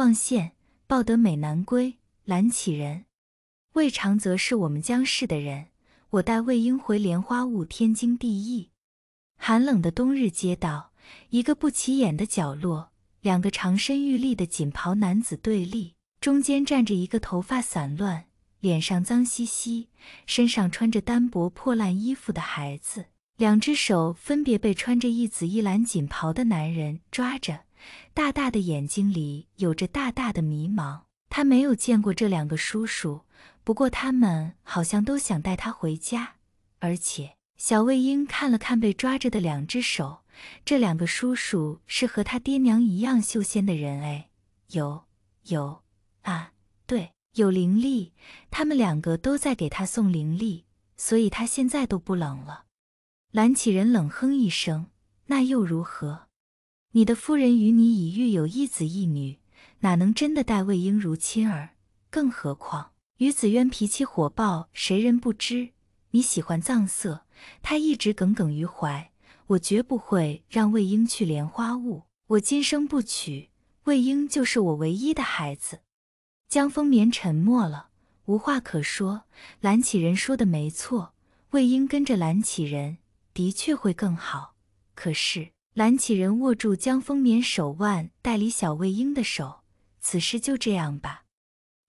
望县，抱得美男归，兰启人。魏长则是我们江氏的人，我带魏婴回莲花坞，天经地义。寒冷的冬日街道，一个不起眼的角落，两个长身玉立的锦袍男子对立，中间站着一个头发散乱、脸上脏兮兮、身上穿着单薄破烂衣服的孩子，两只手分别被穿着一紫一蓝锦袍的男人抓着。大大的眼睛里有着大大的迷茫，他没有见过这两个叔叔，不过他们好像都想带他回家。而且，小魏婴看了看被抓着的两只手，这两个叔叔是和他爹娘一样修仙的人哎，有，有啊，对，有灵力，他们两个都在给他送灵力，所以他现在都不冷了。蓝启仁冷哼一声，那又如何？你的夫人与你已育有一子一女，哪能真的待魏婴如亲儿？更何况于子渊脾气火爆，谁人不知？你喜欢藏色，他一直耿耿于怀。我绝不会让魏婴去莲花坞。我今生不娶魏婴，就是我唯一的孩子。江丰眠沉默了，无话可说。蓝启仁说的没错，魏婴跟着蓝启仁的确会更好。可是。蓝启仁握住江丰年手腕，代理小魏婴的手。此事就这样吧。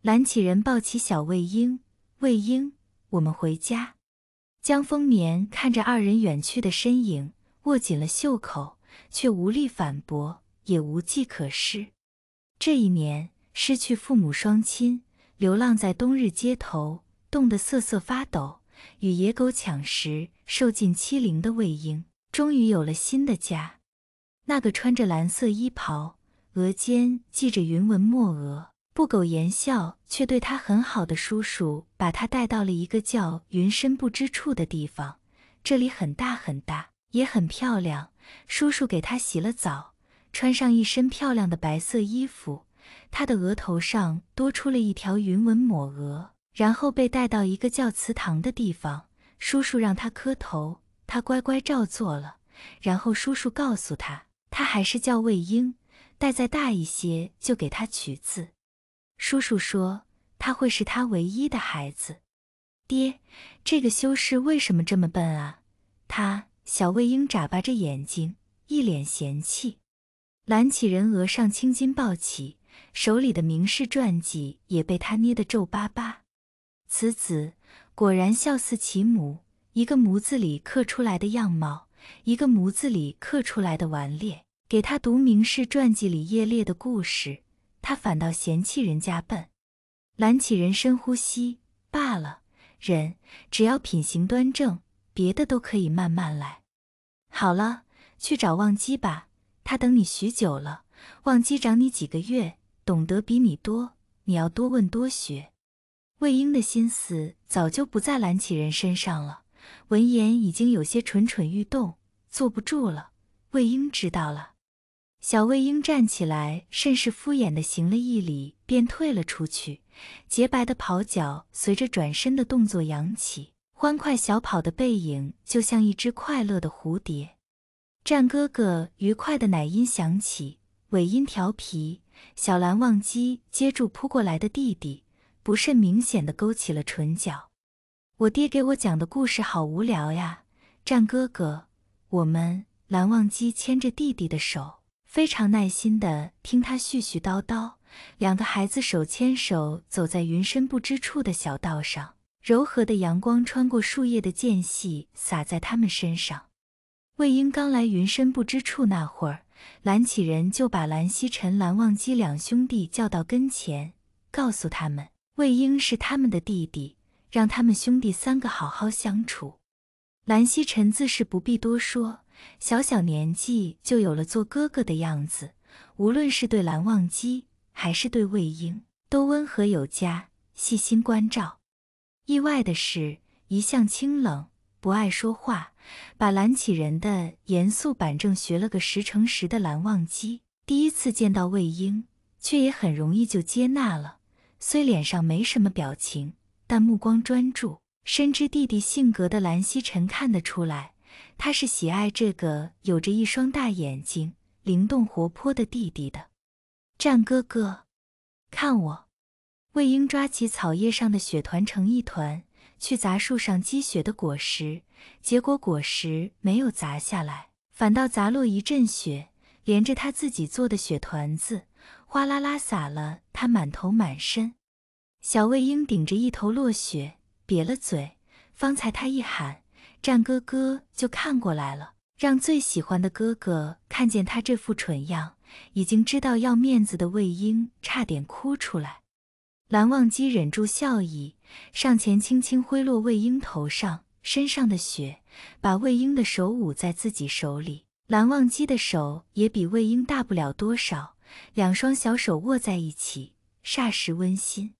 蓝启仁抱起小魏婴，魏婴，我们回家。江丰年看着二人远去的身影，握紧了袖口，却无力反驳，也无计可施。这一年，失去父母双亲，流浪在冬日街头，冻得瑟瑟发抖，与野狗抢食，受尽欺凌的魏婴，终于有了新的家。那个穿着蓝色衣袍、额间系着云纹墨额、不苟言笑却对他很好的叔叔，把他带到了一个叫“云深不知处”的地方。这里很大很大，也很漂亮。叔叔给他洗了澡，穿上一身漂亮的白色衣服，他的额头上多出了一条云纹抹额，然后被带到一个叫祠堂的地方。叔叔让他磕头，他乖乖照做了。然后叔叔告诉他。他还是叫魏婴，待再大一些就给他取字。叔叔说他会是他唯一的孩子。爹，这个修士为什么这么笨啊？他小魏婴眨巴着眼睛，一脸嫌弃。蓝启人额上青筋暴起，手里的名士传记也被他捏得皱巴巴。此子果然孝似其母，一个模子里刻出来的样貌。一个模子里刻出来的顽劣，给他读名士传记里叶烈的故事，他反倒嫌弃人家笨。蓝启仁深呼吸，罢了，人只要品行端正，别的都可以慢慢来。好了，去找忘机吧，他等你许久了。忘机长你几个月，懂得比你多，你要多问多学。魏婴的心思早就不在蓝启仁身上了。闻言，已经有些蠢蠢欲动，坐不住了。魏婴知道了，小魏婴站起来，甚是敷衍的行了一礼，便退了出去。洁白的跑脚随着转身的动作扬起，欢快小跑的背影就像一只快乐的蝴蝶。战哥哥愉快的奶音响起，尾音调皮。小蓝忘机接住扑过来的弟弟，不甚明显的勾起了唇角。我爹给我讲的故事好无聊呀，战哥哥，我们蓝忘机牵着弟弟的手，非常耐心地听他絮絮叨叨。两个孩子手牵手走在云深不知处的小道上，柔和的阳光穿过树叶的间隙，洒在他们身上。魏婴刚来云深不知处那会儿，蓝启仁就把蓝曦臣、蓝忘机两兄弟叫到跟前，告诉他们魏婴是他们的弟弟。让他们兄弟三个好好相处。蓝曦臣自是不必多说，小小年纪就有了做哥哥的样子。无论是对蓝忘机，还是对魏婴，都温和有加，细心关照。意外的是，一向清冷不爱说话，把蓝启人的严肃板正学了个十成十的蓝忘机，第一次见到魏婴，却也很容易就接纳了，虽脸上没什么表情。但目光专注，深知弟弟性格的蓝曦臣看得出来，他是喜爱这个有着一双大眼睛、灵动活泼的弟弟的。战哥哥，看我！魏婴抓起草叶上的雪团成一团，去砸树上积雪的果实，结果果实没有砸下来，反倒砸落一阵雪，连着他自己做的雪团子，哗啦啦洒了他满头满身。小魏婴顶着一头落雪，瘪了嘴。方才他一喊“战哥哥”，就看过来了。让最喜欢的哥哥看见他这副蠢样，已经知道要面子的魏婴差点哭出来。蓝忘机忍住笑意，上前轻轻挥落魏婴头上身上的雪，把魏婴的手捂在自己手里。蓝忘机的手也比魏婴大不了多少，两双小手握在一起，霎时温馨。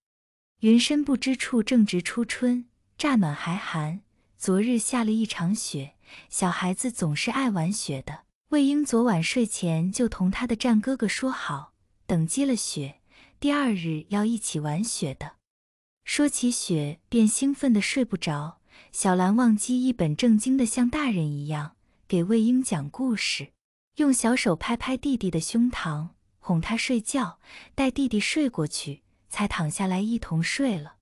云深不知处，正值初春，乍暖还寒。昨日下了一场雪，小孩子总是爱玩雪的。魏婴昨晚睡前就同他的战哥哥说好，等积了雪，第二日要一起玩雪的。说起雪，便兴奋的睡不着。小蓝忘机一本正经的像大人一样给魏婴讲故事，用小手拍拍弟弟的胸膛，哄他睡觉，带弟弟睡过去。才躺下来一同睡了。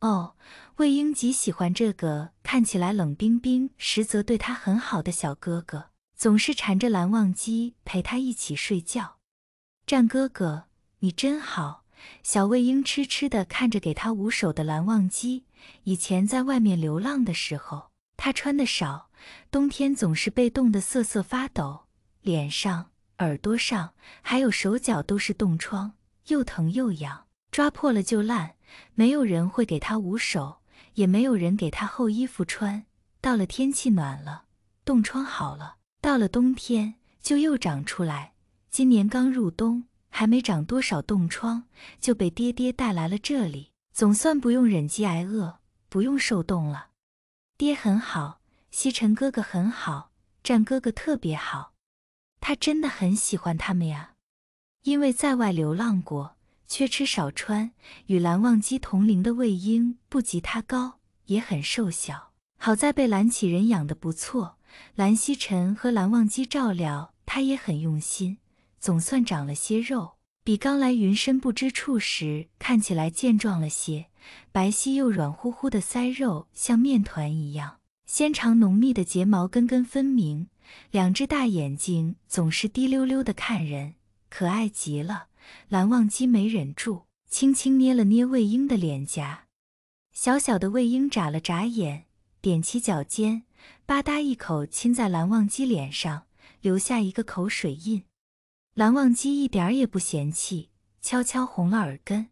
哦，魏婴极喜欢这个看起来冷冰冰，实则对他很好的小哥哥，总是缠着蓝忘机陪他一起睡觉。战哥哥，你真好！小魏婴痴痴地看着给他捂手的蓝忘机。以前在外面流浪的时候，他穿的少，冬天总是被冻得瑟瑟发抖，脸上、耳朵上还有手脚都是冻疮，又疼又痒。抓破了就烂，没有人会给他捂手，也没有人给他厚衣服穿。到了天气暖了，冻疮好了；到了冬天，就又长出来。今年刚入冬，还没长多少冻疮，就被爹爹带来了这里，总算不用忍饥挨饿，不用受冻了。爹很好，西城哥哥很好，战哥哥特别好，他真的很喜欢他们呀，因为在外流浪过。缺吃少穿，与蓝忘机同龄的魏婴不及他高，也很瘦小。好在被蓝启人养得不错，蓝曦臣和蓝忘机照料他也很用心，总算长了些肉，比刚来云深不知处时看起来健壮了些。白皙又软乎乎的腮肉像面团一样，纤长浓密的睫毛根根分明，两只大眼睛总是滴溜溜的看人，可爱极了。蓝忘机没忍住，轻轻捏了捏魏婴的脸颊。小小的魏婴眨了眨眼，踮起脚尖，吧嗒一口亲在蓝忘机脸上，留下一个口水印。蓝忘机一点儿也不嫌弃，悄悄红了耳根。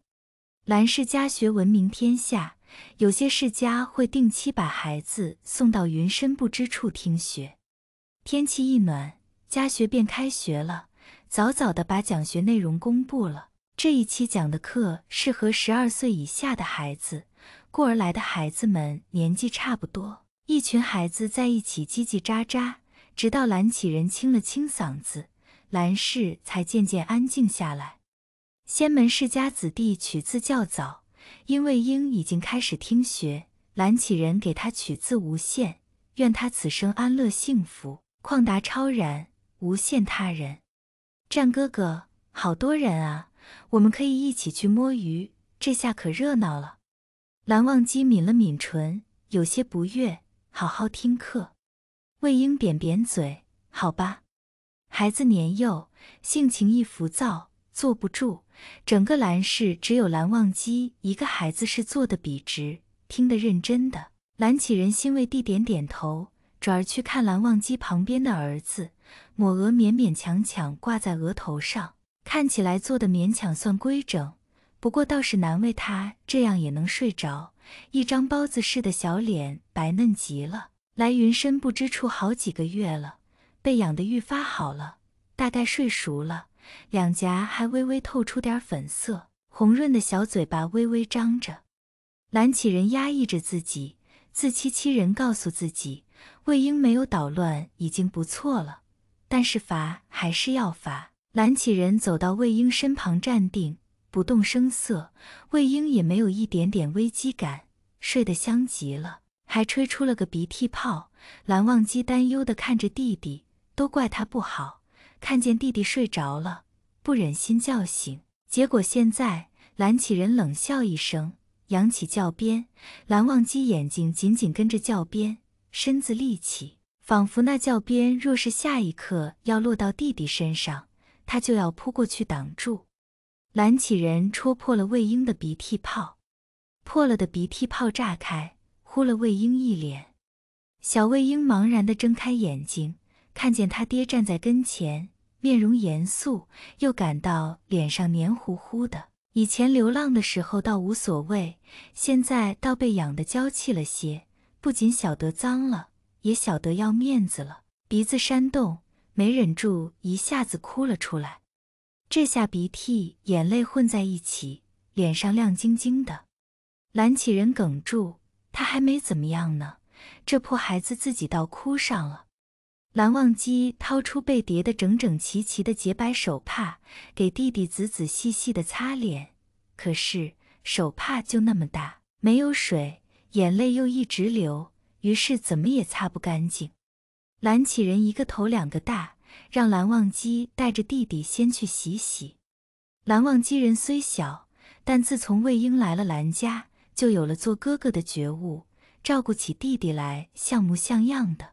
蓝氏家学闻名天下，有些世家会定期把孩子送到云深不知处听学。天气一暖，家学便开学了。早早的把讲学内容公布了。这一期讲的课适合十二岁以下的孩子，故而来的孩子们年纪差不多。一群孩子在一起叽叽喳喳，直到蓝启仁清了清嗓子，蓝氏才渐渐安静下来。仙门世家子弟取字较早，因为英已经开始听学，蓝启仁给他取字无限，愿他此生安乐幸福，旷达超然，无限他人。战哥哥，好多人啊！我们可以一起去摸鱼，这下可热闹了。蓝忘机抿了抿唇，有些不悦：“好好听课。”魏婴扁扁嘴：“好吧。”孩子年幼，性情易浮躁，坐不住。整个蓝氏只有蓝忘机一个孩子是坐的笔直、听得认真的。蓝启仁欣慰地点点头，转而去看蓝忘机旁边的儿子。抹额勉勉强强挂在额头上，看起来做的勉强算规整，不过倒是难为他这样也能睡着。一张包子似的小脸白嫩极了，来云深不知处好几个月了，被养得愈发好了。大概睡熟了，两颊还微微透出点粉色，红润的小嘴巴微微张着。蓝启仁压抑着自己，自欺欺人，告诉自己魏婴没有捣乱已经不错了。但是罚还是要罚。蓝启仁走到魏婴身旁站定，不动声色。魏婴也没有一点点危机感，睡得香极了，还吹出了个鼻涕泡。蓝忘机担忧地看着弟弟，都怪他不好，看见弟弟睡着了，不忍心叫醒。结果现在，蓝启仁冷笑一声，扬起教鞭。蓝忘机眼睛紧紧跟着教鞭，身子立起。仿佛那教鞭若是下一刻要落到弟弟身上，他就要扑过去挡住。蓝启仁戳破了魏婴的鼻涕泡，破了的鼻涕泡炸开，呼了魏婴一脸。小魏婴茫然地睁开眼睛，看见他爹站在跟前，面容严肃，又感到脸上黏糊糊的。以前流浪的时候倒无所谓，现在倒被养得娇气了些，不仅晓得脏了。也晓得要面子了，鼻子煽动，没忍住，一下子哭了出来。这下鼻涕眼泪混在一起，脸上亮晶晶的。蓝启仁哽住，他还没怎么样呢，这破孩子自己倒哭上了。蓝忘机掏出被叠得整整齐齐的洁白手帕，给弟弟仔仔细细的擦脸。可是手帕就那么大，没有水，眼泪又一直流。于是怎么也擦不干净。蓝启人一个头两个大，让蓝忘机带着弟弟先去洗洗。蓝忘机人虽小，但自从魏婴来了蓝家，就有了做哥哥的觉悟，照顾起弟弟来像模像样的。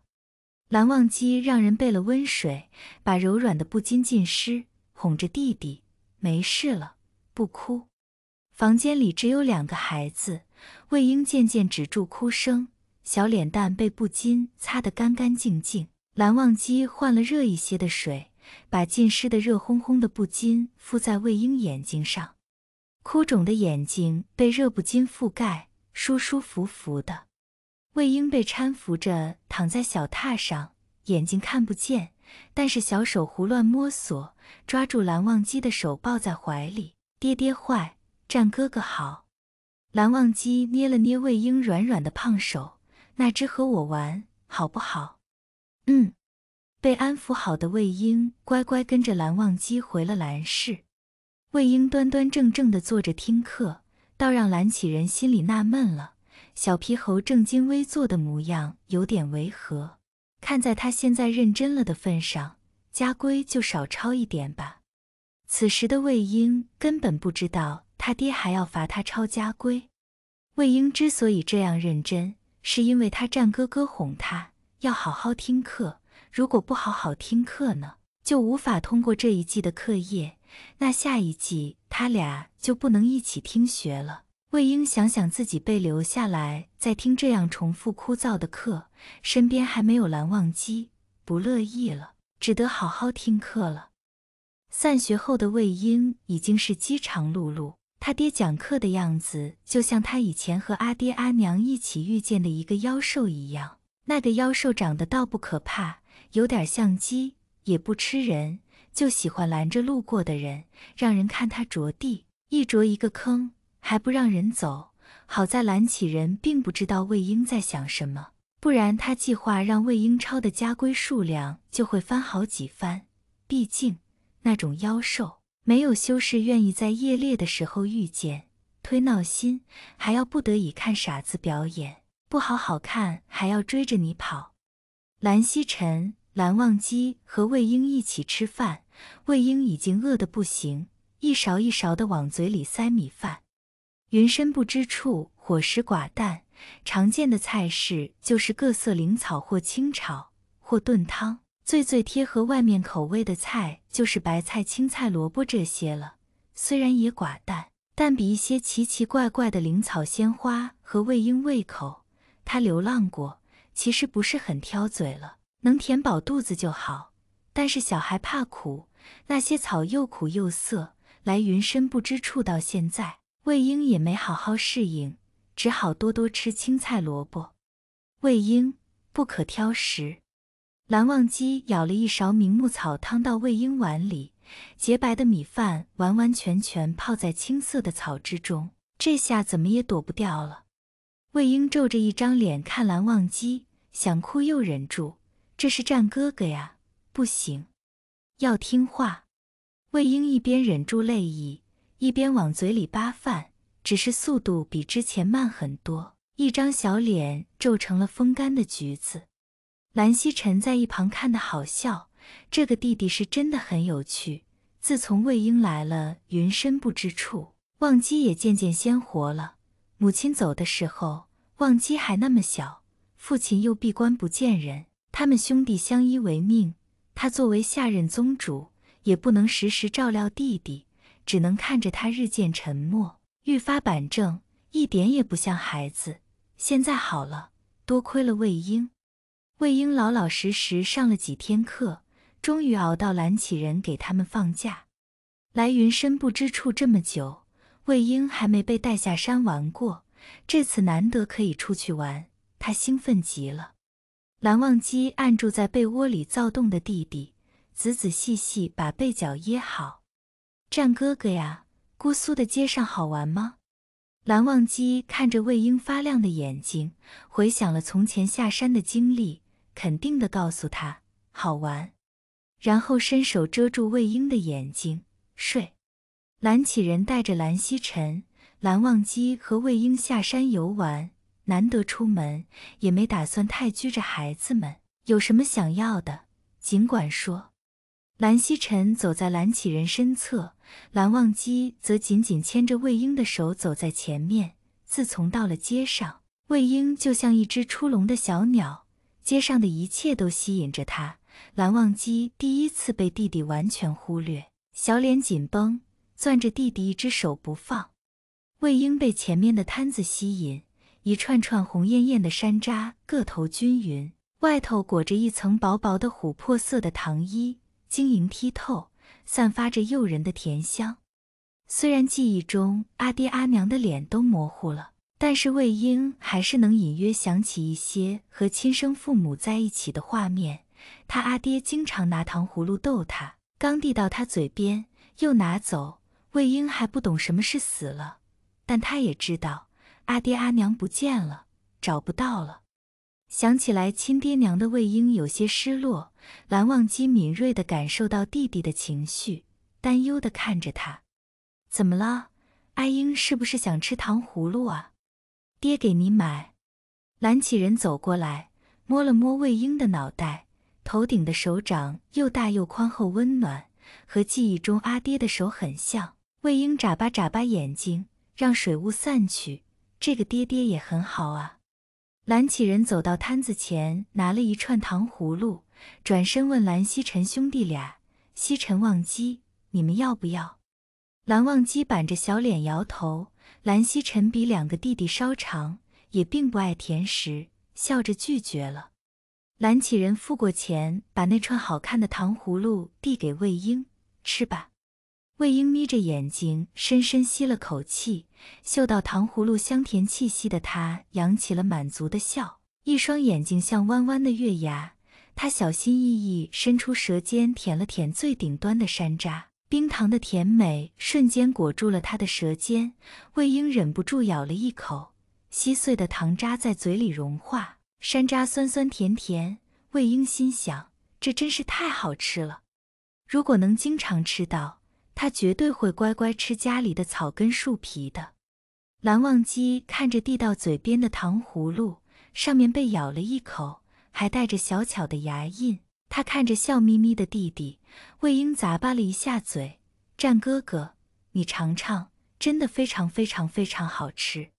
蓝忘机让人备了温水，把柔软的布巾浸湿，哄着弟弟：“没事了，不哭。”房间里只有两个孩子，魏婴渐渐止住哭声。小脸蛋被布巾擦得干干净净。蓝忘机换了热一些的水，把浸湿的热烘烘的布巾敷在魏婴眼睛上。哭肿的眼睛被热布巾覆盖，舒舒服服的。魏婴被搀扶着躺在小榻上，眼睛看不见，但是小手胡乱摸索，抓住蓝忘机的手抱在怀里。爹爹坏，战哥哥好。蓝忘机捏了捏魏婴软软的胖手。那只和我玩好不好？嗯，被安抚好的魏婴乖乖跟着蓝忘机回了蓝氏。魏婴端端正正的坐着听课，倒让蓝启仁心里纳闷了。小皮猴正襟危坐的模样有点违和，看在他现在认真了的份上，家规就少抄一点吧。此时的魏婴根本不知道他爹还要罚他抄家规。魏婴之所以这样认真。是因为他战哥哥哄他要好好听课，如果不好好听课呢，就无法通过这一季的课业，那下一季他俩就不能一起听学了。魏婴想想自己被留下来再听这样重复枯燥的课，身边还没有蓝忘机，不乐意了，只得好好听课了。散学后的魏婴已经是饥肠辘辘。他爹讲课的样子，就像他以前和阿爹阿娘一起遇见的一个妖兽一样。那个妖兽长得倒不可怕，有点像鸡，也不吃人，就喜欢拦着路过的人，让人看他着地，一着一个坑，还不让人走。好在拦起人并不知道魏婴在想什么，不然他计划让魏婴抄的家规数量就会翻好几番。毕竟那种妖兽。没有修士愿意在夜猎的时候遇见，忒闹心，还要不得已看傻子表演，不好好看还要追着你跑。蓝曦臣、蓝忘机和魏婴一起吃饭，魏婴已经饿得不行，一勺一勺的往嘴里塞米饭。云深不知处伙食寡淡，常见的菜式就是各色灵草或清炒或炖汤。最最贴合外面口味的菜就是白菜、青菜、萝卜这些了。虽然也寡淡，但比一些奇奇怪怪的灵草、鲜花和味英胃口。他流浪过，其实不是很挑嘴了，能填饱肚子就好。但是小孩怕苦，那些草又苦又涩。来云深不知处到现在，魏婴也没好好适应，只好多多吃青菜、萝卜。魏婴不可挑食。蓝忘机舀了一勺明目草汤到魏婴碗里，洁白的米饭完完全全泡在青色的草汁中。这下怎么也躲不掉了。魏婴皱着一张脸看蓝忘机，想哭又忍住。这是战哥哥呀，不行，要听话。魏婴一边忍住泪意，一边往嘴里扒饭，只是速度比之前慢很多，一张小脸皱成了风干的橘子。蓝曦臣在一旁看得好笑，这个弟弟是真的很有趣。自从魏婴来了，云深不知处，忘机也渐渐鲜活了。母亲走的时候，忘机还那么小，父亲又闭关不见人，他们兄弟相依为命。他作为下任宗主，也不能时时照料弟弟，只能看着他日渐沉默，愈发板正，一点也不像孩子。现在好了，多亏了魏婴。魏婴老老实实上了几天课，终于熬到蓝启人给他们放假。来云深不知处这么久，魏婴还没被带下山玩过。这次难得可以出去玩，他兴奋极了。蓝忘机按住在被窝里躁动的弟弟，仔仔细细把被角掖好。战哥哥呀，姑苏的街上好玩吗？蓝忘机看着魏婴发亮的眼睛，回想了从前下山的经历。肯定的告诉他好玩，然后伸手遮住魏婴的眼睛睡。蓝启仁带着蓝曦臣、蓝忘机和魏婴下山游玩，难得出门，也没打算太拘着孩子们。有什么想要的，尽管说。蓝曦臣走在蓝启人身侧，蓝忘机则紧紧牵着魏婴的手走在前面。自从到了街上，魏婴就像一只出笼的小鸟。街上的一切都吸引着他，蓝忘机第一次被弟弟完全忽略，小脸紧绷，攥着弟弟一只手不放。魏婴被前面的摊子吸引，一串串红艳艳的山楂，个头均匀，外头裹着一层薄薄的琥珀色的糖衣，晶莹剔透，散发着诱人的甜香。虽然记忆中阿爹阿娘的脸都模糊了。但是魏婴还是能隐约想起一些和亲生父母在一起的画面。他阿爹经常拿糖葫芦逗他，刚递到他嘴边又拿走。魏婴还不懂什么是死了，但他也知道阿爹阿娘不见了，找不到了。想起来亲爹娘的魏婴有些失落。蓝忘机敏锐地感受到弟弟的情绪，担忧地看着他：“怎么了？阿英是不是想吃糖葫芦啊？”爹给你买。蓝启仁走过来，摸了摸魏婴的脑袋，头顶的手掌又大又宽厚温暖，和记忆中阿爹的手很像。魏婴眨巴眨巴眼睛，让水雾散去。这个爹爹也很好啊。蓝启仁走到摊子前，拿了一串糖葫芦，转身问蓝曦臣兄弟俩：“曦臣忘机，你们要不要？”蓝忘机板着小脸摇头。兰溪臣比两个弟弟稍长，也并不爱甜食，笑着拒绝了。蓝启仁付过钱，把那串好看的糖葫芦递给魏婴，吃吧。魏婴眯着眼睛，深深吸了口气，嗅到糖葫芦香甜气息的他，扬起了满足的笑，一双眼睛像弯弯的月牙。他小心翼翼伸出舌尖，舔了舔最顶端的山楂。冰糖的甜美瞬间裹住了他的舌尖，魏婴忍不住咬了一口，稀碎的糖渣在嘴里融化。山楂酸酸甜甜，魏婴心想：这真是太好吃了。如果能经常吃到，他绝对会乖乖吃家里的草根树皮的。蓝忘机看着递到嘴边的糖葫芦，上面被咬了一口，还带着小巧的牙印。他看着笑眯眯的弟弟魏婴，咂巴了一下嘴：“战哥哥，你尝尝，真的非常非常非常好吃。”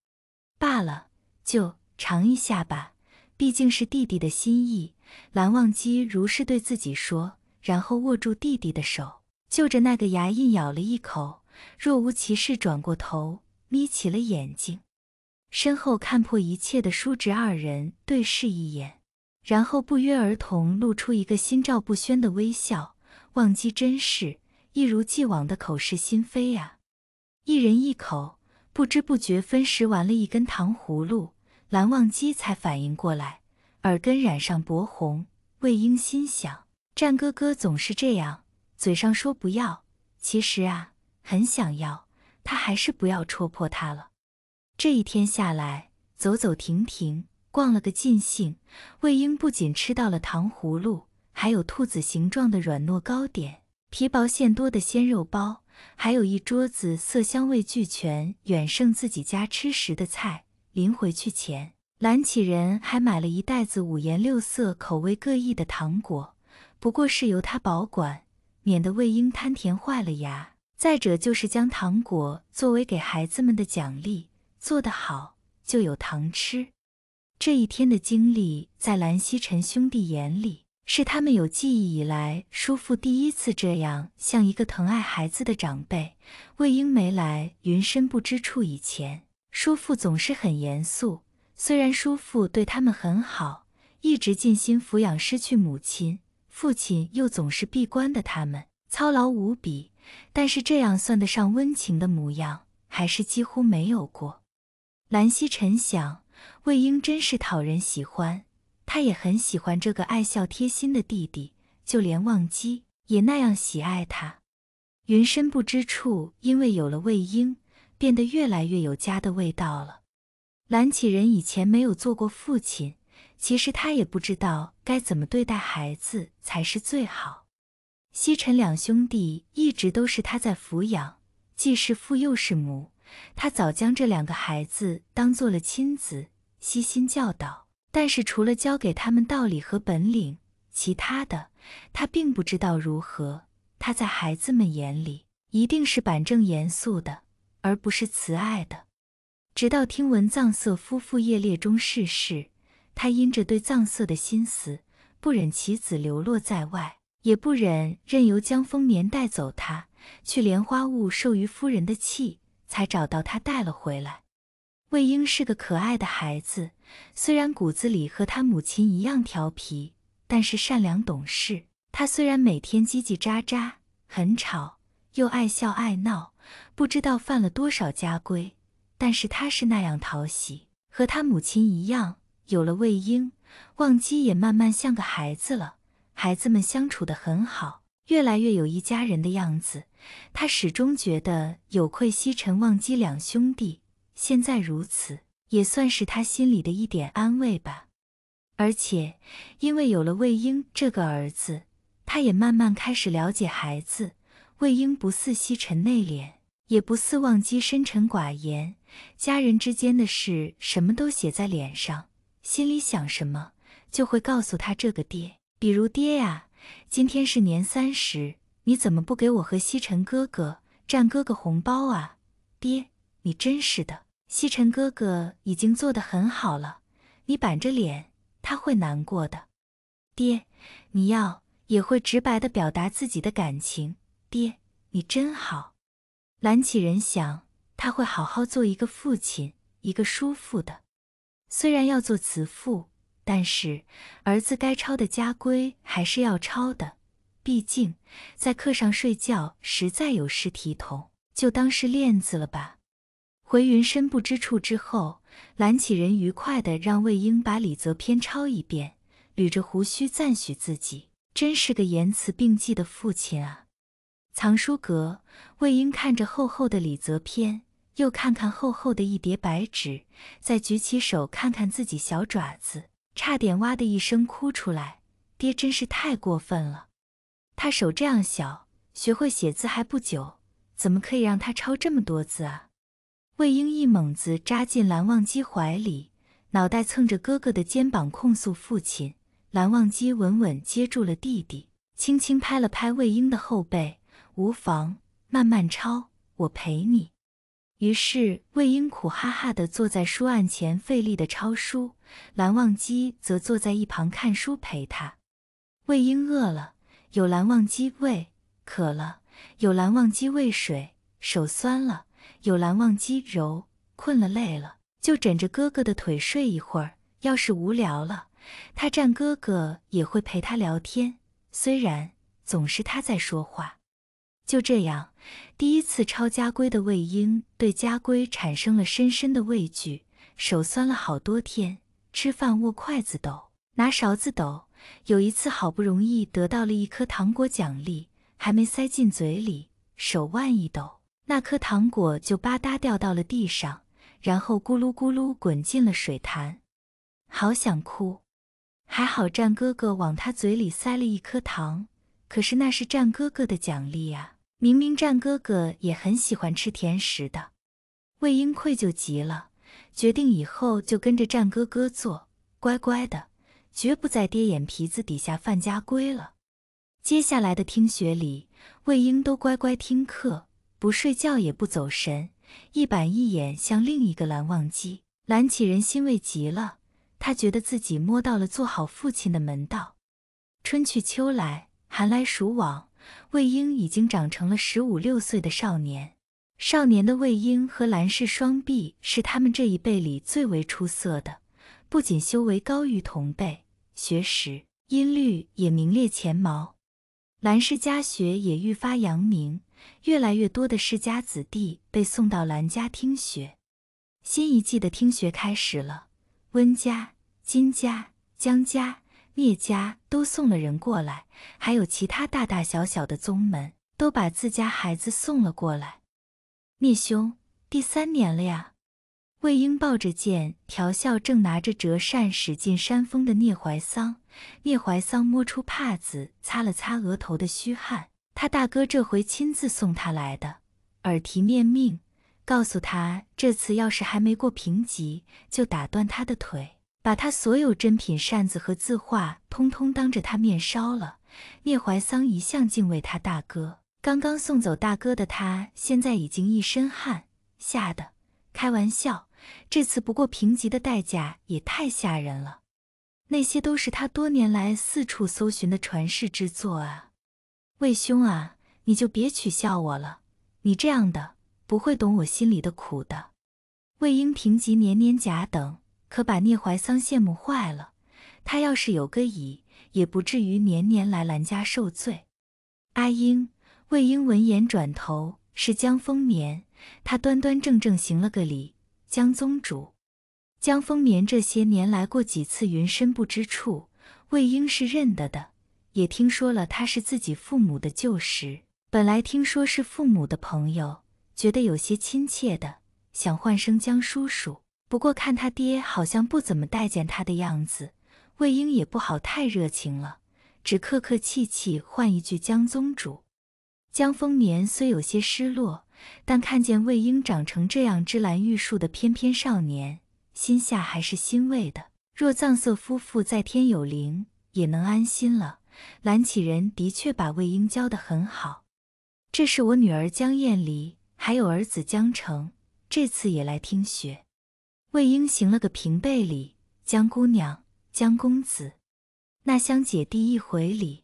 罢了，就尝一下吧，毕竟是弟弟的心意。蓝忘机如是对自己说，然后握住弟弟的手，就着那个牙印咬了一口，若无其事转过头，眯起了眼睛。身后看破一切的叔侄二人对视一眼。然后不约而同露出一个心照不宣的微笑。忘机真是一如既往的口是心非呀！一人一口，不知不觉分食完了一根糖葫芦，蓝忘机才反应过来，耳根染上薄红。魏婴心想：战哥哥总是这样，嘴上说不要，其实啊很想要。他还是不要戳破他了。这一天下来，走走停停。逛了个尽兴，魏婴不仅吃到了糖葫芦，还有兔子形状的软糯糕点、皮薄馅多的鲜肉包，还有一桌子色香味俱全、远胜自己家吃食的菜。临回去前，蓝启仁还买了一袋子五颜六色、口味各异的糖果，不过是由他保管，免得魏婴贪甜坏了牙。再者，就是将糖果作为给孩子们的奖励，做得好就有糖吃。这一天的经历，在蓝曦臣兄弟眼里，是他们有记忆以来，叔父第一次这样像一个疼爱孩子的长辈。魏婴没来，云深不知处以前，叔父总是很严肃。虽然叔父对他们很好，一直尽心抚养失去母亲、父亲又总是闭关的他们，操劳无比，但是这样算得上温情的模样，还是几乎没有过。蓝曦臣想。魏婴真是讨人喜欢，他也很喜欢这个爱笑贴心的弟弟，就连忘机也那样喜爱他。云深不知处，因为有了魏婴，变得越来越有家的味道了。蓝启仁以前没有做过父亲，其实他也不知道该怎么对待孩子才是最好。西沉两兄弟一直都是他在抚养，既是父又是母，他早将这两个孩子当做了亲子。悉心教导，但是除了教给他们道理和本领，其他的他并不知道如何。他在孩子们眼里一定是板正严肃的，而不是慈爱的。直到听闻藏色夫妇夜猎中逝世，他因着对藏色的心思，不忍其子流落在外，也不忍任由江丰年带走他，去莲花坞受于夫人的气，才找到他带了回来。魏婴是个可爱的孩子，虽然骨子里和他母亲一样调皮，但是善良懂事。他虽然每天叽叽喳喳，很吵，又爱笑爱闹，不知道犯了多少家规，但是他是那样讨喜，和他母亲一样。有了魏婴，忘机也慢慢像个孩子了。孩子们相处得很好，越来越有一家人的样子。他始终觉得有愧西沉、忘机两兄弟。现在如此，也算是他心里的一点安慰吧。而且，因为有了魏婴这个儿子，他也慢慢开始了解孩子。魏婴不似西沉内敛，也不似忘机深沉寡言。家人之间的事，什么都写在脸上，心里想什么就会告诉他这个爹。比如爹呀，今天是年三十，你怎么不给我和西沉哥哥、战哥哥红包啊？爹，你真是的。西尘哥哥已经做得很好了，你板着脸他会难过的。爹，你要也会直白的表达自己的感情。爹，你真好。蓝启仁想，他会好好做一个父亲，一个叔父的。虽然要做慈父，但是儿子该抄的家规还是要抄的。毕竟在课上睡觉实在有失体统，就当是练字了吧。回云深不知处之后，蓝启仁愉快地让魏婴把李泽篇抄一遍，捋着胡须赞许自己：“真是个言辞并济的父亲啊！”藏书阁，魏婴看着厚厚的李泽篇，又看看厚厚的一叠白纸，再举起手看看自己小爪子，差点哇的一声哭出来。爹真是太过分了！他手这样小，学会写字还不久，怎么可以让他抄这么多字啊？魏婴一猛子扎进蓝忘机怀里，脑袋蹭着哥哥的肩膀控诉父亲。蓝忘机稳稳接住了弟弟，轻轻拍了拍魏婴的后背：“无妨，慢慢抄，我陪你。”于是魏婴苦哈哈地坐在书案前费力地抄书，蓝忘机则坐在一旁看书陪他。魏婴饿了，有蓝忘机喂；渴了，有蓝忘机喂水；手酸了。有蓝忘机揉，困了累了就枕着哥哥的腿睡一会儿。要是无聊了，他站哥哥也会陪他聊天，虽然总是他在说话。就这样，第一次抄家规的魏婴对家规产生了深深的畏惧，手酸了好多天。吃饭握筷子抖，拿勺子抖。有一次好不容易得到了一颗糖果奖励，还没塞进嘴里，手腕一抖。那颗糖果就吧嗒掉到了地上，然后咕噜咕噜滚进了水潭。好想哭，还好战哥哥往他嘴里塞了一颗糖，可是那是战哥哥的奖励呀。明明战哥哥也很喜欢吃甜食的，魏婴愧疚极了，决定以后就跟着战哥哥做，乖乖的，绝不在爹眼皮子底下犯家规了。接下来的听学里，魏婴都乖乖听课。不睡觉也不走神，一板一眼像另一个蓝忘机。蓝启仁欣慰极了，他觉得自己摸到了做好父亲的门道。春去秋来，寒来暑往，魏婴已经长成了十五六岁的少年。少年的魏婴和蓝氏双璧是他们这一辈里最为出色的，不仅修为高于同辈，学识、音律也名列前茅。蓝氏家学也愈发扬名。越来越多的世家子弟被送到兰家听学，新一季的听学开始了。温家、金家、江家、聂家都送了人过来，还有其他大大小小的宗门都把自家孩子送了过来。聂兄，第三年了呀！魏婴抱着剑调笑正拿着折扇使劲扇风的聂怀桑。聂怀桑摸出帕子擦了擦额头的虚汗。他大哥这回亲自送他来的，耳提面命，告诉他这次要是还没过评级，就打断他的腿，把他所有珍品扇子和字画通通当着他面烧了。聂怀桑一向敬畏他大哥，刚刚送走大哥的他，现在已经一身汗，吓得开玩笑，这次不过评级的代价也太吓人了，那些都是他多年来四处搜寻的传世之作啊。魏兄啊，你就别取笑我了。你这样的不会懂我心里的苦的。魏婴平级年年甲等，可把聂怀桑羡慕坏了。他要是有个乙，也不至于年年来兰家受罪。阿英，魏婴闻言转头，是江丰年。他端端正正行了个礼。江宗主，江丰年这些年来过几次云深不知处，魏婴是认得的。也听说了他是自己父母的旧识，本来听说是父母的朋友，觉得有些亲切的，想唤声江叔叔。不过看他爹好像不怎么待见他的样子，魏婴也不好太热情了，只客客气气唤一句江宗主。江丰年虽有些失落，但看见魏婴长成这样芝兰玉树的翩翩少年，心下还是欣慰的。若藏色夫妇在天有灵，也能安心了。蓝启仁的确把魏婴教得很好，这是我女儿江艳离，还有儿子江澄，这次也来听学。魏婴行了个平辈礼，江姑娘、江公子，那香姐弟一回礼。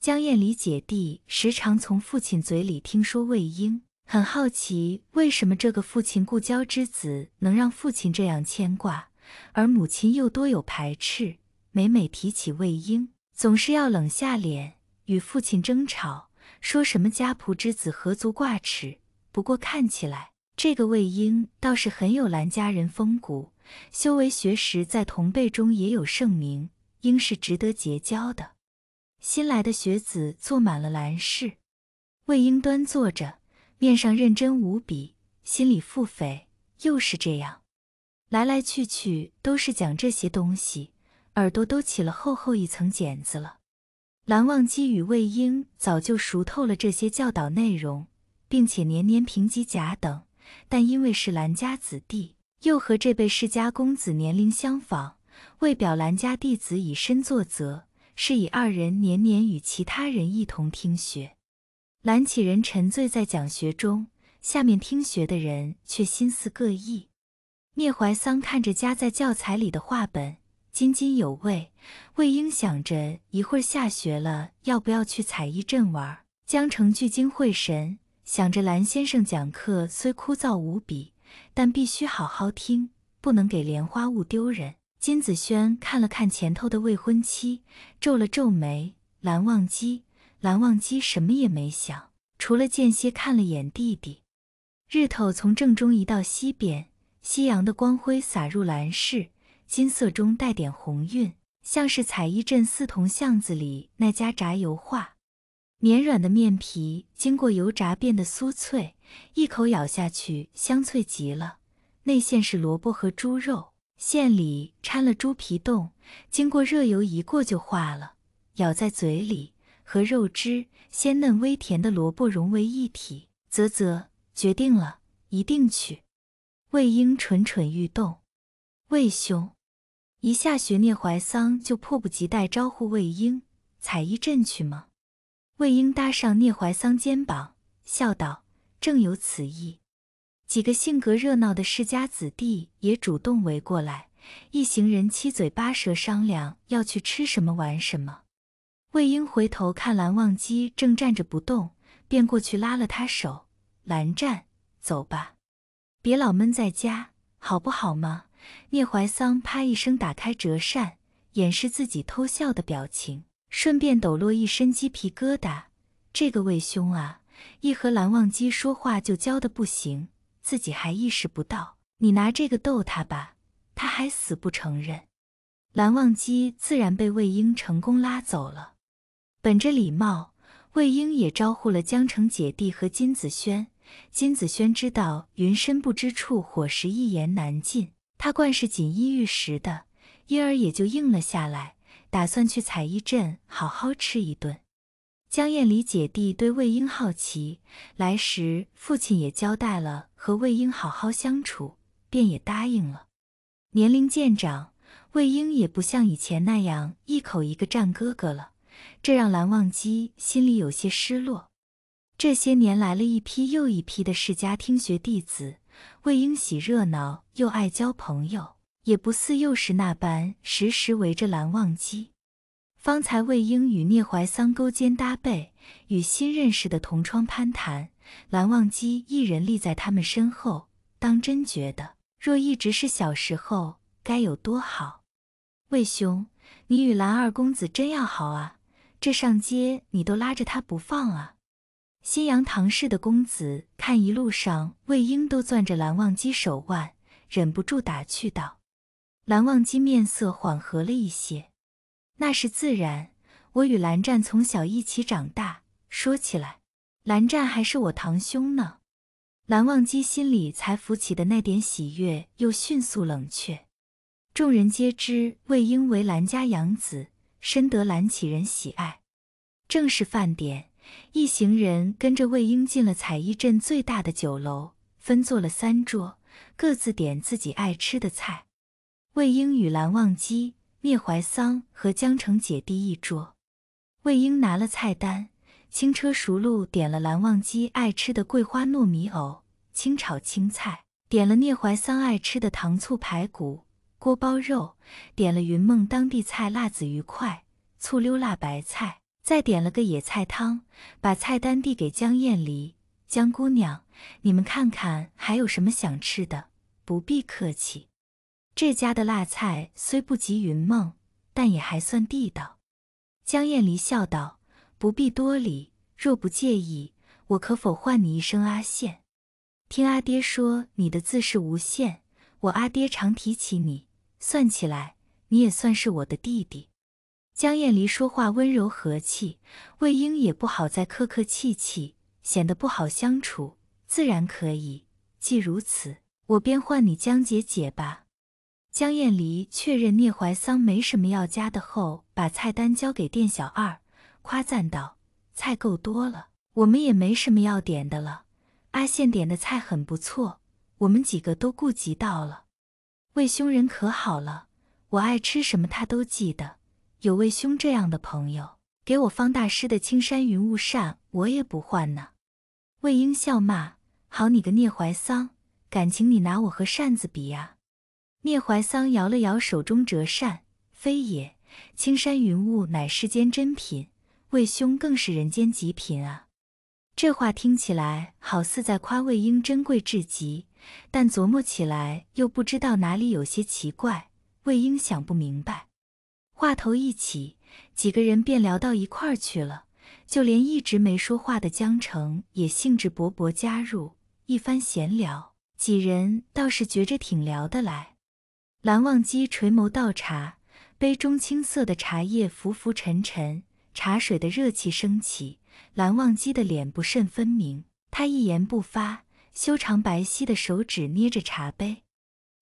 江艳离姐弟时常从父亲嘴里听说魏婴，很好奇为什么这个父亲故交之子能让父亲这样牵挂，而母亲又多有排斥，每每提起魏婴。总是要冷下脸与父亲争吵，说什么家仆之子何足挂齿。不过看起来，这个魏婴倒是很有蓝家人风骨，修为学识在同辈中也有盛名，应是值得结交的。新来的学子坐满了蓝室，魏婴端坐着，面上认真无比，心里腹诽：又是这样，来来去去都是讲这些东西。耳朵都起了厚厚一层茧子了。蓝忘机与魏婴早就熟透了这些教导内容，并且年年评级甲等。但因为是蓝家子弟，又和这辈世家公子年龄相仿，为表蓝家弟子以身作则，是以二人年年与其他人一同听学。蓝启仁沉醉在讲学中，下面听学的人却心思各异。聂怀桑看着夹在教材里的话本。津津有味，魏婴想着一会儿下学了要不要去采衣镇玩。江澄聚精会神，想着蓝先生讲课虽枯燥无比，但必须好好听，不能给莲花坞丢人。金子轩看了看前头的未婚妻，皱了皱眉。蓝忘机，蓝忘机什么也没想，除了间歇看了眼弟弟。日头从正中移到西边，夕阳的光辉洒入蓝室。金色中带点红晕，像是彩衣镇四同巷子里那家炸油画。绵软的面皮经过油炸变得酥脆，一口咬下去，香脆极了。内馅是萝卜和猪肉，馅里掺了猪皮冻，经过热油一过就化了，咬在嘴里和肉汁鲜嫩微甜的萝卜融为一体。啧啧，决定了，一定去。魏婴蠢蠢欲动，魏兄。一下学聂怀桑就迫不及待招呼魏婴：“采一阵去吗？”魏婴搭上聂怀桑肩膀，笑道：“正有此意。”几个性格热闹的世家子弟也主动围过来，一行人七嘴八舌商量要去吃什么、玩什么。魏婴回头看蓝忘机正站着不动，便过去拉了他手：“蓝湛，走吧，别老闷在家，好不好嘛？”聂怀桑啪一声打开折扇，掩饰自己偷笑的表情，顺便抖落一身鸡皮疙瘩。这个魏兄啊，一和蓝忘机说话就焦的不行，自己还意识不到。你拿这个逗他吧，他还死不承认。蓝忘机自然被魏婴成功拉走了。本着礼貌，魏婴也招呼了江城姐弟和金子轩。金子轩知道“云深不知处”，伙食一言难尽。他惯是锦衣玉食的，因而也就应了下来，打算去采衣镇好好吃一顿。江燕离姐弟对魏婴好奇，来时父亲也交代了和魏婴好好相处，便也答应了。年龄渐长，魏婴也不像以前那样一口一个战哥哥了，这让蓝忘机心里有些失落。这些年来，了一批又一批的世家听学弟子。魏婴喜热闹，又爱交朋友，也不似幼时那般时时围着蓝忘机。方才魏婴与聂怀桑勾肩搭背，与新认识的同窗攀谈，蓝忘机一人立在他们身后，当真觉得若一直是小时候，该有多好。魏兄，你与蓝二公子真要好啊？这上街你都拉着他不放啊？新阳唐氏的公子看一路上魏婴都攥着蓝忘机手腕，忍不住打趣道：“蓝忘机面色缓和了一些，那是自然，我与蓝湛从小一起长大，说起来，蓝湛还是我堂兄呢。”蓝忘机心里才浮起的那点喜悦又迅速冷却。众人皆知魏婴为蓝家养子，深得蓝启人喜爱。正是饭点。一行人跟着魏婴进了采邑镇最大的酒楼，分坐了三桌，各自点自己爱吃的菜。魏婴与蓝忘机、聂怀桑和江澄姐弟一桌。魏婴拿了菜单，轻车熟路点了蓝忘机爱吃的桂花糯米藕、清炒青菜，点了聂怀桑爱吃的糖醋排骨、锅包肉，点了云梦当地菜辣子鱼块、醋溜辣白菜。再点了个野菜汤，把菜单递给江晏离。江姑娘，你们看看还有什么想吃的，不必客气。这家的辣菜虽不及云梦，但也还算地道。江晏离笑道：“不必多礼。若不介意，我可否唤你一声阿羡？听阿爹说你的字是无羡，我阿爹常提起你，算起来你也算是我的弟弟。”江晏离说话温柔和气，魏婴也不好再客客气气，显得不好相处。自然可以，既如此，我便唤你江姐姐吧。江晏离确认聂怀桑没什么要加的后，把菜单交给店小二，夸赞道：“菜够多了，我们也没什么要点的了。阿羡点的菜很不错，我们几个都顾及到了。魏兄人可好了，我爱吃什么他都记得。”有魏兄这样的朋友，给我方大师的青山云雾扇，我也不换呢。魏婴笑骂：“好你个聂怀桑，感情你拿我和扇子比啊？”聂怀桑摇了摇手中折扇：“非也，青山云雾乃世间珍品，魏兄更是人间极品啊。”这话听起来好似在夸魏婴珍贵至极，但琢磨起来又不知道哪里有些奇怪。魏婴想不明白。话头一起，几个人便聊到一块儿去了。就连一直没说话的江澄也兴致勃勃加入一番闲聊，几人倒是觉着挺聊得来。蓝忘机垂眸倒茶，杯中青色的茶叶浮浮沉沉，茶水的热气升起。蓝忘机的脸不甚分明，他一言不发，修长白皙的手指捏着茶杯。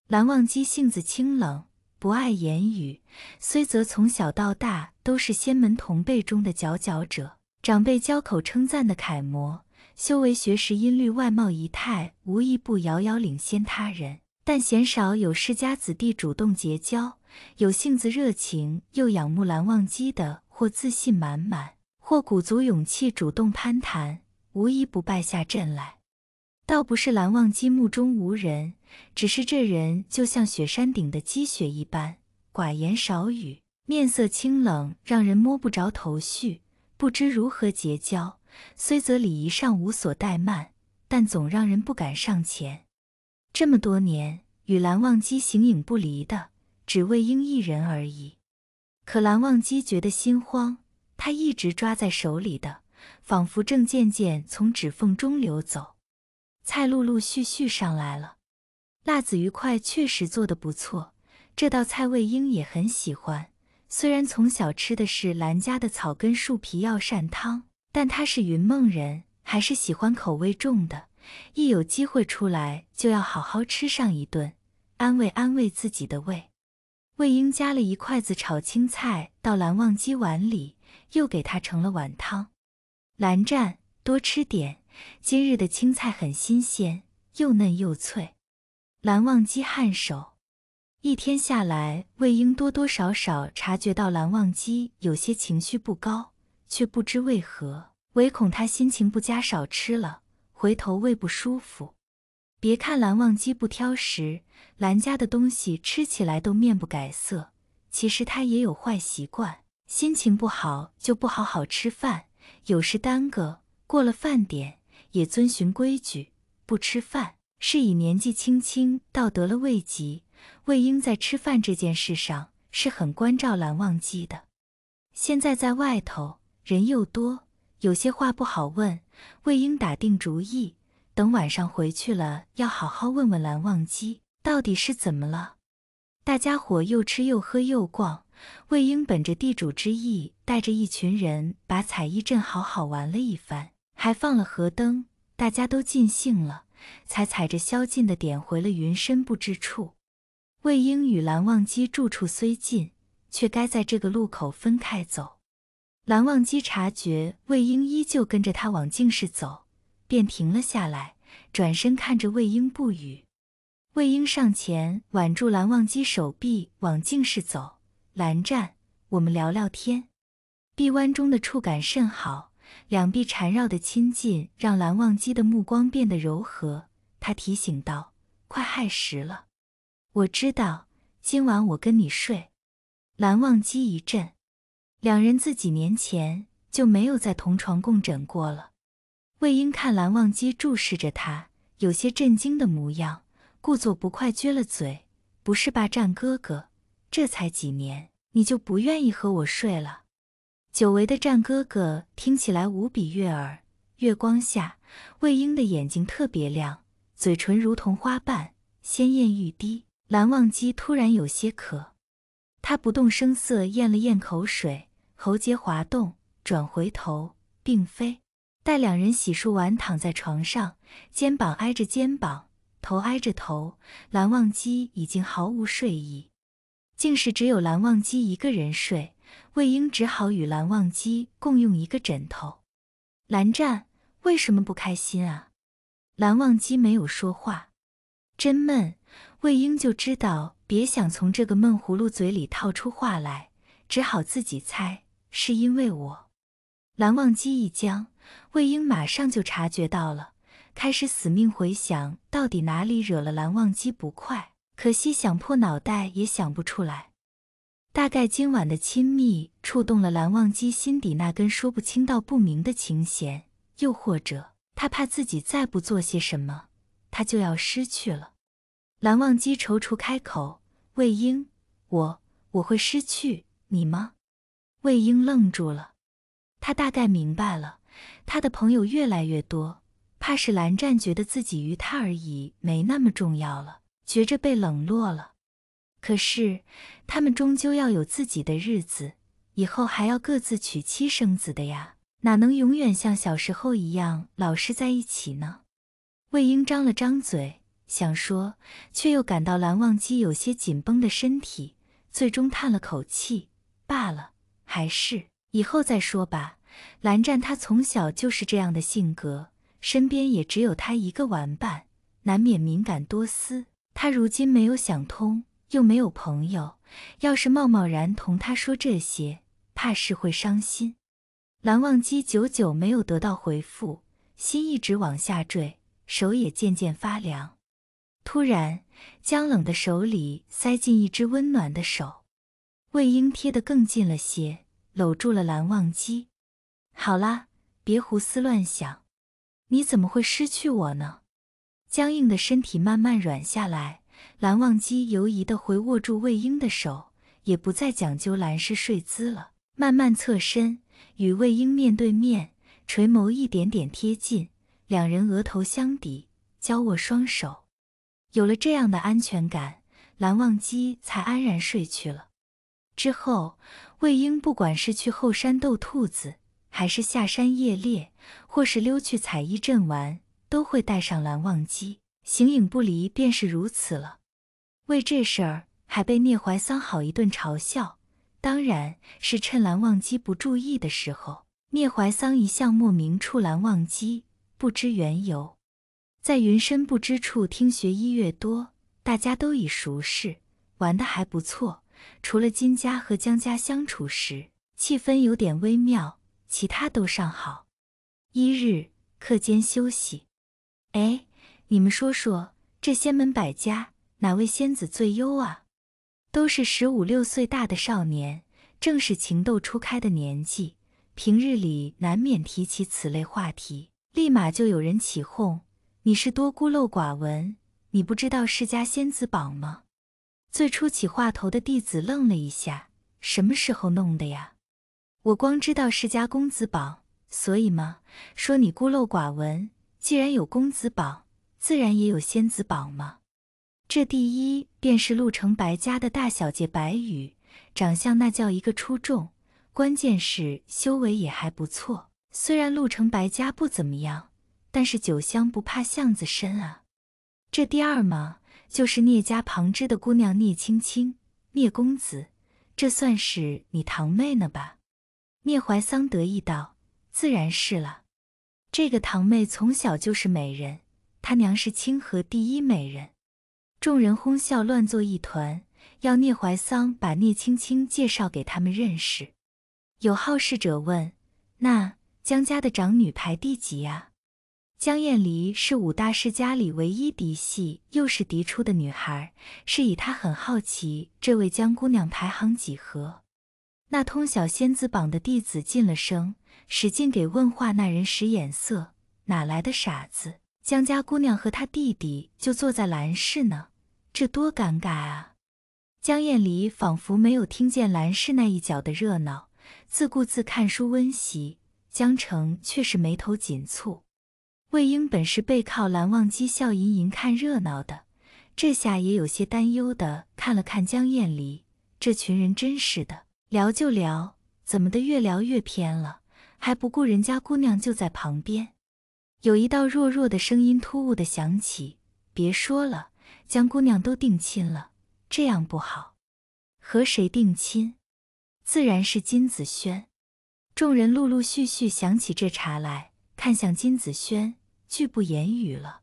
蓝忘机性子清冷。不爱言语，虽则从小到大都是仙门同辈中的佼佼者，长辈交口称赞的楷模，修为、学识、音律、外貌、仪态，无一不遥遥领先他人。但鲜少有世家子弟主动结交，有性子热情又仰慕蓝忘机的，或自信满满，或鼓足勇气主动攀谈，无一不败下阵来。倒不是蓝忘机目中无人，只是这人就像雪山顶的积雪一般，寡言少语，面色清冷，让人摸不着头绪，不知如何结交。虽则礼仪上无所怠慢，但总让人不敢上前。这么多年，与蓝忘机形影不离的，只为婴一人而已。可蓝忘机觉得心慌，他一直抓在手里的，仿佛正渐渐从指缝中流走。菜陆陆续续上来了，辣子鱼块确实做得不错。这道菜魏婴也很喜欢。虽然从小吃的是兰家的草根树皮药膳汤，但他是云梦人，还是喜欢口味重的。一有机会出来，就要好好吃上一顿，安慰安慰自己的胃。魏婴夹了一筷子炒青菜到蓝忘机碗里，又给他盛了碗汤。蓝湛，多吃点。今日的青菜很新鲜，又嫩又脆。蓝忘机颔首。一天下来，魏婴多多少少察觉到蓝忘机有些情绪不高，却不知为何，唯恐他心情不佳少吃了，回头胃不舒服。别看蓝忘机不挑食，蓝家的东西吃起来都面不改色，其实他也有坏习惯，心情不好就不好好吃饭，有时耽搁，过了饭点。也遵循规矩，不吃饭，是以年纪轻轻到得了胃疾。魏婴在吃饭这件事上是很关照蓝忘机的。现在在外头人又多，有些话不好问。魏婴打定主意，等晚上回去了要好好问问蓝忘机到底是怎么了。大家伙又吃又喝又逛，魏婴本着地主之意，带着一群人把彩衣镇好好玩了一番。还放了河灯，大家都尽兴了，才踩着宵禁的点回了云深不知处。魏婴与蓝忘机住处虽近，却该在这个路口分开走。蓝忘机察觉魏婴依旧跟着他往静室走，便停了下来，转身看着魏婴不语。魏婴上前挽住蓝忘机手臂往静室走，蓝湛，我们聊聊天。臂弯中的触感甚好。两臂缠绕的亲近，让蓝忘机的目光变得柔和。他提醒道：“快亥时了，我知道。今晚我跟你睡。”蓝忘机一震，两人自几年前就没有再同床共枕过了。魏婴看蓝忘机注视着他，有些震惊的模样，故作不快撅了嘴：“不是吧，战哥哥？这才几年，你就不愿意和我睡了？”久违的战哥哥听起来无比悦耳。月光下，魏婴的眼睛特别亮，嘴唇如同花瓣，鲜艳欲滴。蓝忘机突然有些渴，他不动声色，咽了咽口水，喉结滑动，转回头，并非。待两人洗漱完，躺在床上，肩膀挨着肩膀，头挨着头，蓝忘机已经毫无睡意，竟是只有蓝忘机一个人睡。魏婴只好与蓝忘机共用一个枕头。蓝湛为什么不开心啊？蓝忘机没有说话，真闷。魏婴就知道别想从这个闷葫芦嘴里套出话来，只好自己猜，是因为我。蓝忘机一僵，魏婴马上就察觉到了，开始死命回想，到底哪里惹了蓝忘机不快？可惜想破脑袋也想不出来。大概今晚的亲密触动了蓝忘机心底那根说不清道不明的琴弦，又或者他怕自己再不做些什么，他就要失去了。蓝忘机踌躇开口：“魏婴，我我会失去你吗？”魏婴愣住了，他大概明白了，他的朋友越来越多，怕是蓝湛觉得自己于他而已没那么重要了，觉着被冷落了。可是，他们终究要有自己的日子，以后还要各自娶妻生子的呀，哪能永远像小时候一样老是在一起呢？魏婴张了张嘴，想说，却又感到蓝忘机有些紧绷的身体，最终叹了口气：“罢了，还是以后再说吧。”蓝湛他从小就是这样的性格，身边也只有他一个玩伴，难免敏感多思。他如今没有想通。又没有朋友，要是贸贸然同他说这些，怕是会伤心。蓝忘机久久没有得到回复，心一直往下坠，手也渐渐发凉。突然，僵冷的手里塞进一只温暖的手，魏婴贴得更近了些，搂住了蓝忘机。好啦，别胡思乱想，你怎么会失去我呢？僵硬的身体慢慢软下来。蓝忘机犹疑地回握住魏婴的手，也不再讲究蓝氏睡姿了，慢慢侧身与魏婴面对面，垂眸一点点贴近，两人额头相抵，交握双手。有了这样的安全感，蓝忘机才安然睡去了。之后，魏婴不管是去后山斗兔子，还是下山夜猎，或是溜去彩衣镇玩，都会带上蓝忘机。形影不离便是如此了，为这事儿还被聂怀桑好一顿嘲笑，当然是趁蓝忘机不注意的时候。聂怀桑一向莫名触蓝忘机，不知缘由。在云深不知处听学音乐多，大家都已熟识，玩得还不错。除了金家和江家相处时气氛有点微妙，其他都尚好。一日课间休息，哎。你们说说，这仙门百家哪位仙子最优啊？都是十五六岁大的少年，正是情窦初开的年纪，平日里难免提起此类话题，立马就有人起哄。你是多孤陋寡闻？你不知道世家仙子榜吗？最初起话头的弟子愣了一下：“什么时候弄的呀？我光知道世家公子榜，所以嘛，说你孤陋寡闻。既然有公子榜。”自然也有仙子榜嘛，这第一便是陆城白家的大小姐白羽，长相那叫一个出众，关键是修为也还不错。虽然陆城白家不怎么样，但是酒香不怕巷子深啊。这第二嘛，就是聂家旁支的姑娘聂青青，聂公子，这算是你堂妹呢吧？聂怀桑得意道：“自然是了，这个堂妹从小就是美人。”他娘是清河第一美人，众人哄笑，乱作一团，要聂怀桑把聂青青介绍给他们认识。有好事者问：“那江家的长女排第几啊？”江厌离是五大世家里唯一嫡系，又是嫡出的女孩，是以他很好奇这位江姑娘排行几何。那通晓仙子榜的弟子进了声，使劲给问话那人使眼色：“哪来的傻子？”江家姑娘和她弟弟就坐在兰室呢，这多尴尬啊！江晏离仿佛没有听见兰室那一角的热闹，自顾自看书温习。江澄却是眉头紧蹙。魏婴本是背靠蓝忘机，笑吟吟看热闹的，这下也有些担忧的看了看江晏离。这群人真是的，聊就聊，怎么的越聊越偏了，还不顾人家姑娘就在旁边。有一道弱弱的声音突兀的响起：“别说了，江姑娘都定亲了，这样不好。”“和谁定亲？”“自然是金子轩。”众人陆陆续续想起这茬来，看向金子轩，拒不言语了。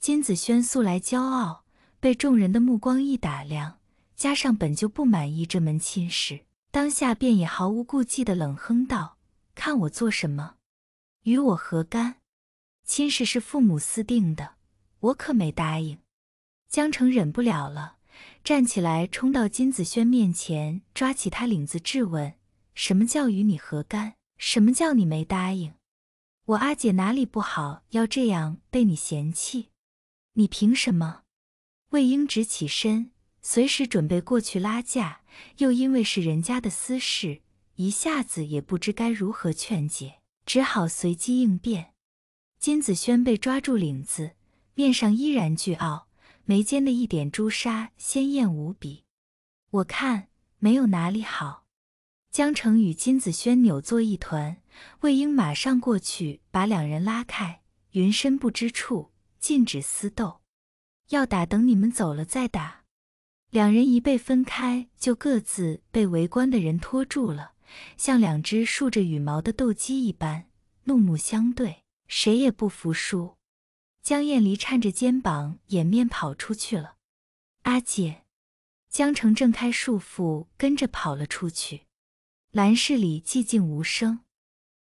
金子轩素来骄傲，被众人的目光一打量，加上本就不满意这门亲事，当下便也毫无顾忌的冷哼道：“看我做什么？与我何干？”亲事是父母私定的，我可没答应。江澄忍不了了，站起来冲到金子轩面前，抓起他领子质问：“什么叫与你何干？什么叫你没答应？我阿姐哪里不好，要这样被你嫌弃？你凭什么？”魏婴直起身，随时准备过去拉架，又因为是人家的私事，一下子也不知该如何劝解，只好随机应变。金子轩被抓住领子，面上依然倨傲，眉间的一点朱砂鲜艳无比。我看没有哪里好。江澄与金子轩扭作一团，魏婴马上过去把两人拉开。云深不知处，禁止私斗，要打等你们走了再打。两人一被分开，就各自被围观的人拖住了，像两只竖着羽毛的斗鸡一般，怒目相对。谁也不服输，江艳离颤着肩膀掩面跑出去了。阿姐，江澄挣开束缚跟着跑了出去。兰室里寂静无声，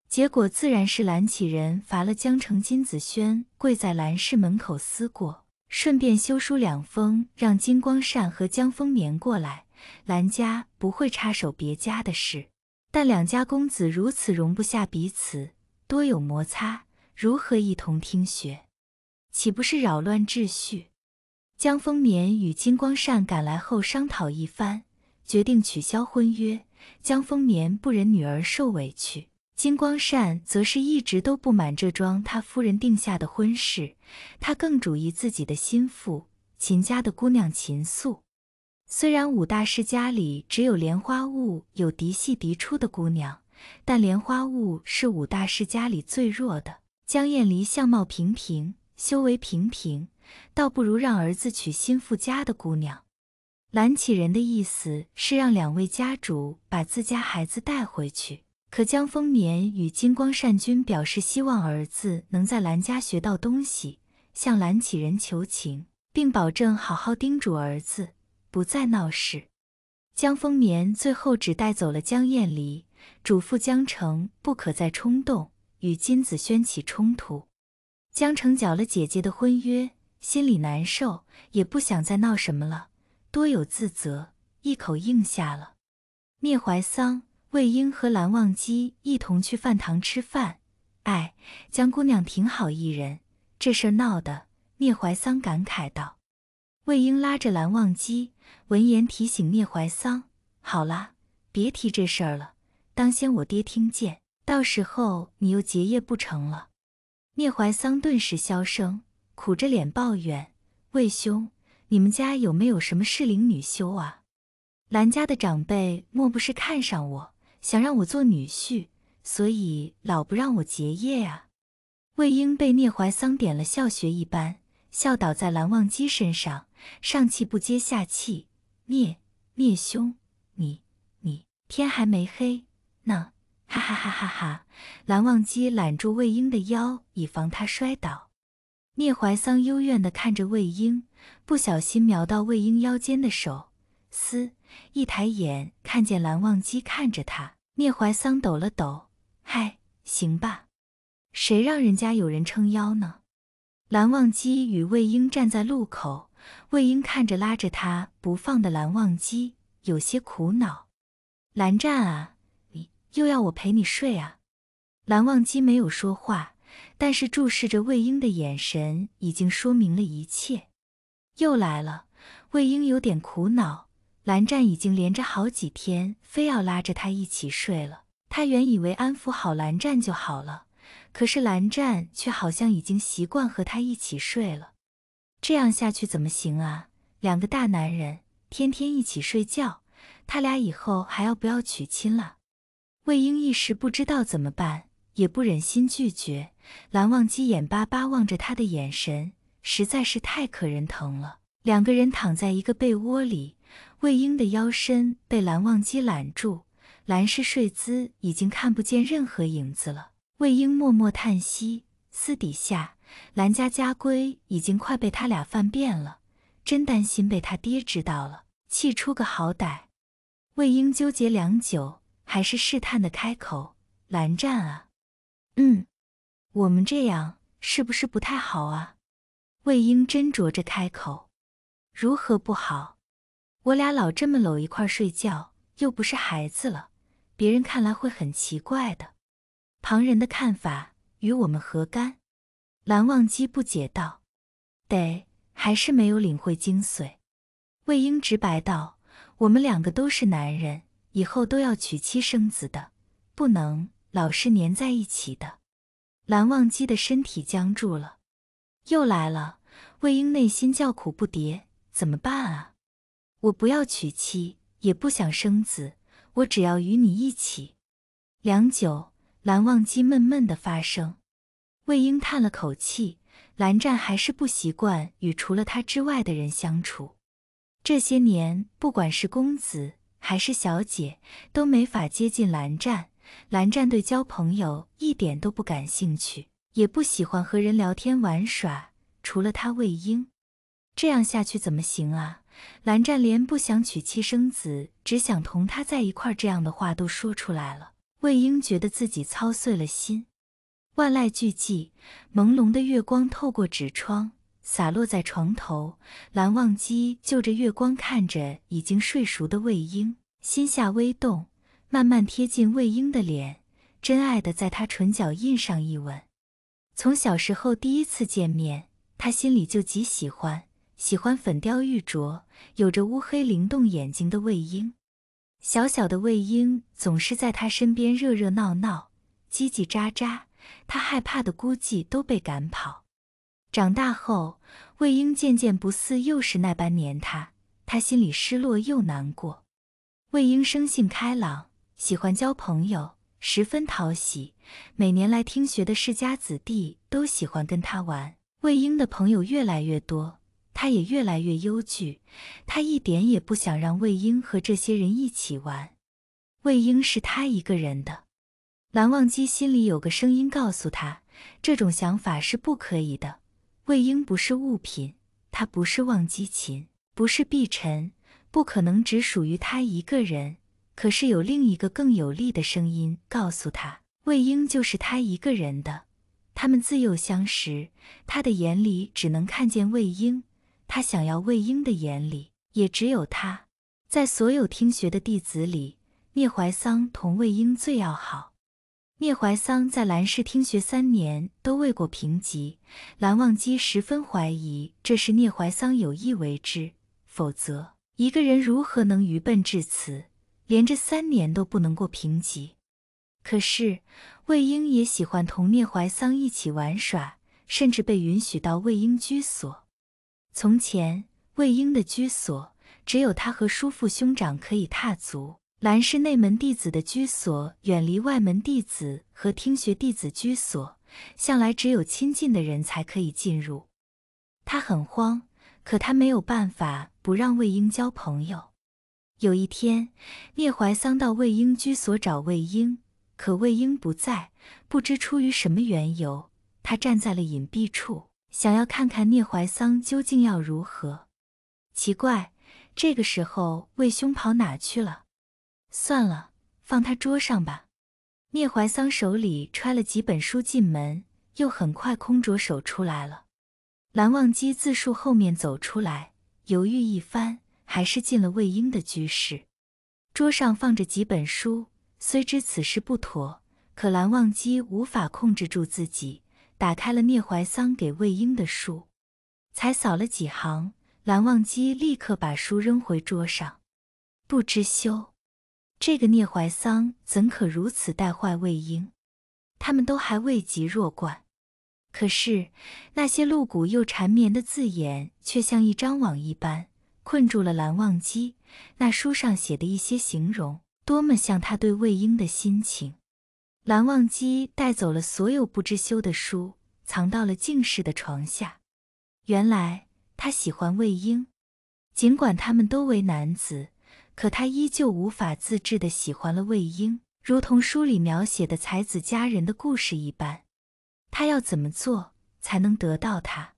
结果自然是兰启人罚了江澄、金子轩跪在兰室门口思过，顺便修书两封让金光善和江风眠过来。兰家不会插手别家的事，但两家公子如此容不下彼此，多有摩擦。如何一同听学，岂不是扰乱秩序？江丰年与金光善赶来后商讨一番，决定取消婚约。江丰年不忍女儿受委屈，金光善则是一直都不满这桩他夫人定下的婚事，他更主意自己的心腹秦家的姑娘秦素。虽然武大世家里只有莲花坞有嫡系嫡出的姑娘，但莲花坞是武大世家里最弱的。江燕离相貌平平，修为平平，倒不如让儿子娶新富家的姑娘。蓝启仁的意思是让两位家主把自家孩子带回去。可江丰年与金光善君表示希望儿子能在蓝家学到东西，向蓝启仁求情，并保证好好叮嘱儿子，不再闹事。江丰年最后只带走了江燕离，嘱咐江澄不可再冲动。与金子轩起冲突，江澄搅了姐姐的婚约，心里难受，也不想再闹什么了，多有自责，一口应下了。聂怀桑、魏婴和蓝忘机一同去饭堂吃饭。哎，江姑娘挺好一人，这事儿闹的，聂怀桑感慨道。魏婴拉着蓝忘机，闻言提醒聂怀桑：“好啦，别提这事儿了，当先我爹听见。”到时候你又结业不成了？聂怀桑顿时消声，苦着脸抱怨：“魏兄，你们家有没有什么适龄女修啊？兰家的长辈莫不是看上我，想让我做女婿，所以老不让我结业啊？”魏婴被聂怀桑点了笑穴一般，笑倒在蓝忘机身上，上气不接下气：“聂聂兄，你你天还没黑呢。”哈哈哈哈哈！蓝忘机揽住魏婴的腰，以防他摔倒。聂怀桑幽怨地看着魏婴，不小心瞄到魏婴腰间的手，嘶！一抬眼看见蓝忘机看着他，聂怀桑抖了抖，嗨，行吧，谁让人家有人撑腰呢？蓝忘机与魏婴站在路口，魏婴看着拉着他不放的蓝忘机，有些苦恼。蓝湛啊！又要我陪你睡啊？蓝忘机没有说话，但是注视着魏婴的眼神已经说明了一切。又来了，魏婴有点苦恼。蓝湛已经连着好几天非要拉着他一起睡了。他原以为安抚好蓝湛就好了，可是蓝湛却好像已经习惯和他一起睡了。这样下去怎么行啊？两个大男人天天一起睡觉，他俩以后还要不要娶亲了？魏婴一时不知道怎么办，也不忍心拒绝。蓝忘机眼巴巴望着他的眼神实在是太可人疼了。两个人躺在一个被窝里，魏婴的腰身被蓝忘机揽住，蓝氏睡姿已经看不见任何影子了。魏婴默默叹息，私底下蓝家家规已经快被他俩犯遍了，真担心被他爹知道了，气出个好歹。魏婴纠结良久。还是试探的开口：“蓝湛啊，嗯，我们这样是不是不太好啊？”魏婴斟酌着开口：“如何不好？我俩老这么搂一块睡觉，又不是孩子了，别人看来会很奇怪的。”旁人的看法与我们何干？蓝忘机不解道：“得，还是没有领会精髓。”魏婴直白道：“我们两个都是男人。”以后都要娶妻生子的，不能老是粘在一起的。蓝忘机的身体僵住了，又来了。魏婴内心叫苦不迭，怎么办啊？我不要娶妻，也不想生子，我只要与你一起。良久，蓝忘机闷闷的发声。魏婴叹了口气。蓝湛还是不习惯与除了他之外的人相处。这些年，不管是公子。还是小姐都没法接近蓝湛，蓝湛对交朋友一点都不感兴趣，也不喜欢和人聊天玩耍，除了他魏婴。这样下去怎么行啊？蓝湛连不想娶妻生子，只想同他在一块这样的话都说出来了。魏婴觉得自己操碎了心。万籁俱寂，朦胧的月光透过纸窗。洒落在床头，蓝忘机就着月光看着已经睡熟的魏婴，心下微动，慢慢贴近魏婴的脸，真爱的在他唇角印上一吻。从小时候第一次见面，他心里就极喜欢，喜欢粉雕玉琢、有着乌黑灵动眼睛的魏婴。小小的魏婴总是在他身边热热闹闹、叽叽喳喳，他害怕的估计都被赶跑。长大后，魏婴渐渐不似幼时那般黏他，他心里失落又难过。魏婴生性开朗，喜欢交朋友，十分讨喜。每年来听学的世家子弟都喜欢跟他玩。魏婴的朋友越来越多，他也越来越忧惧。他一点也不想让魏婴和这些人一起玩。魏婴是他一个人的。蓝忘机心里有个声音告诉他，这种想法是不可以的。魏婴不是物品，他不是忘机琴，不是碧晨，不可能只属于他一个人。可是有另一个更有力的声音告诉他，魏婴就是他一个人的。他们自幼相识，他的眼里只能看见魏婴，他想要魏婴的眼里也只有他。在所有听学的弟子里，聂怀桑同魏婴最要好。聂怀桑在兰氏听学三年都未过评级，蓝忘机十分怀疑这是聂怀桑有意为之，否则一个人如何能愚笨至此，连着三年都不能过评级？可是魏婴也喜欢同聂怀桑一起玩耍，甚至被允许到魏婴居所。从前魏婴的居所只有他和叔父兄长可以踏足。兰氏内门弟子的居所远离外门弟子和听学弟子居所，向来只有亲近的人才可以进入。他很慌，可他没有办法不让魏婴交朋友。有一天，聂怀桑到魏婴居所找魏婴，可魏婴不在，不知出于什么缘由，他站在了隐蔽处，想要看看聂怀桑究竟要如何。奇怪，这个时候魏兄跑哪去了？算了，放他桌上吧。聂怀桑手里揣了几本书进门，又很快空着手出来了。蓝忘机自述后面走出来，犹豫一番，还是进了魏婴的居室。桌上放着几本书，虽知此事不妥，可蓝忘机无法控制住自己，打开了聂怀桑给魏婴的书。才扫了几行，蓝忘机立刻把书扔回桌上，不知羞。这个聂怀桑怎可如此带坏魏婴？他们都还未及弱冠，可是那些露骨又缠绵的字眼，却像一张网一般困住了蓝忘机。那书上写的一些形容，多么像他对魏婴的心情。蓝忘机带走了所有不知羞的书，藏到了静室的床下。原来他喜欢魏婴，尽管他们都为男子。可他依旧无法自制的喜欢了魏婴，如同书里描写的才子佳人的故事一般。他要怎么做才能得到他？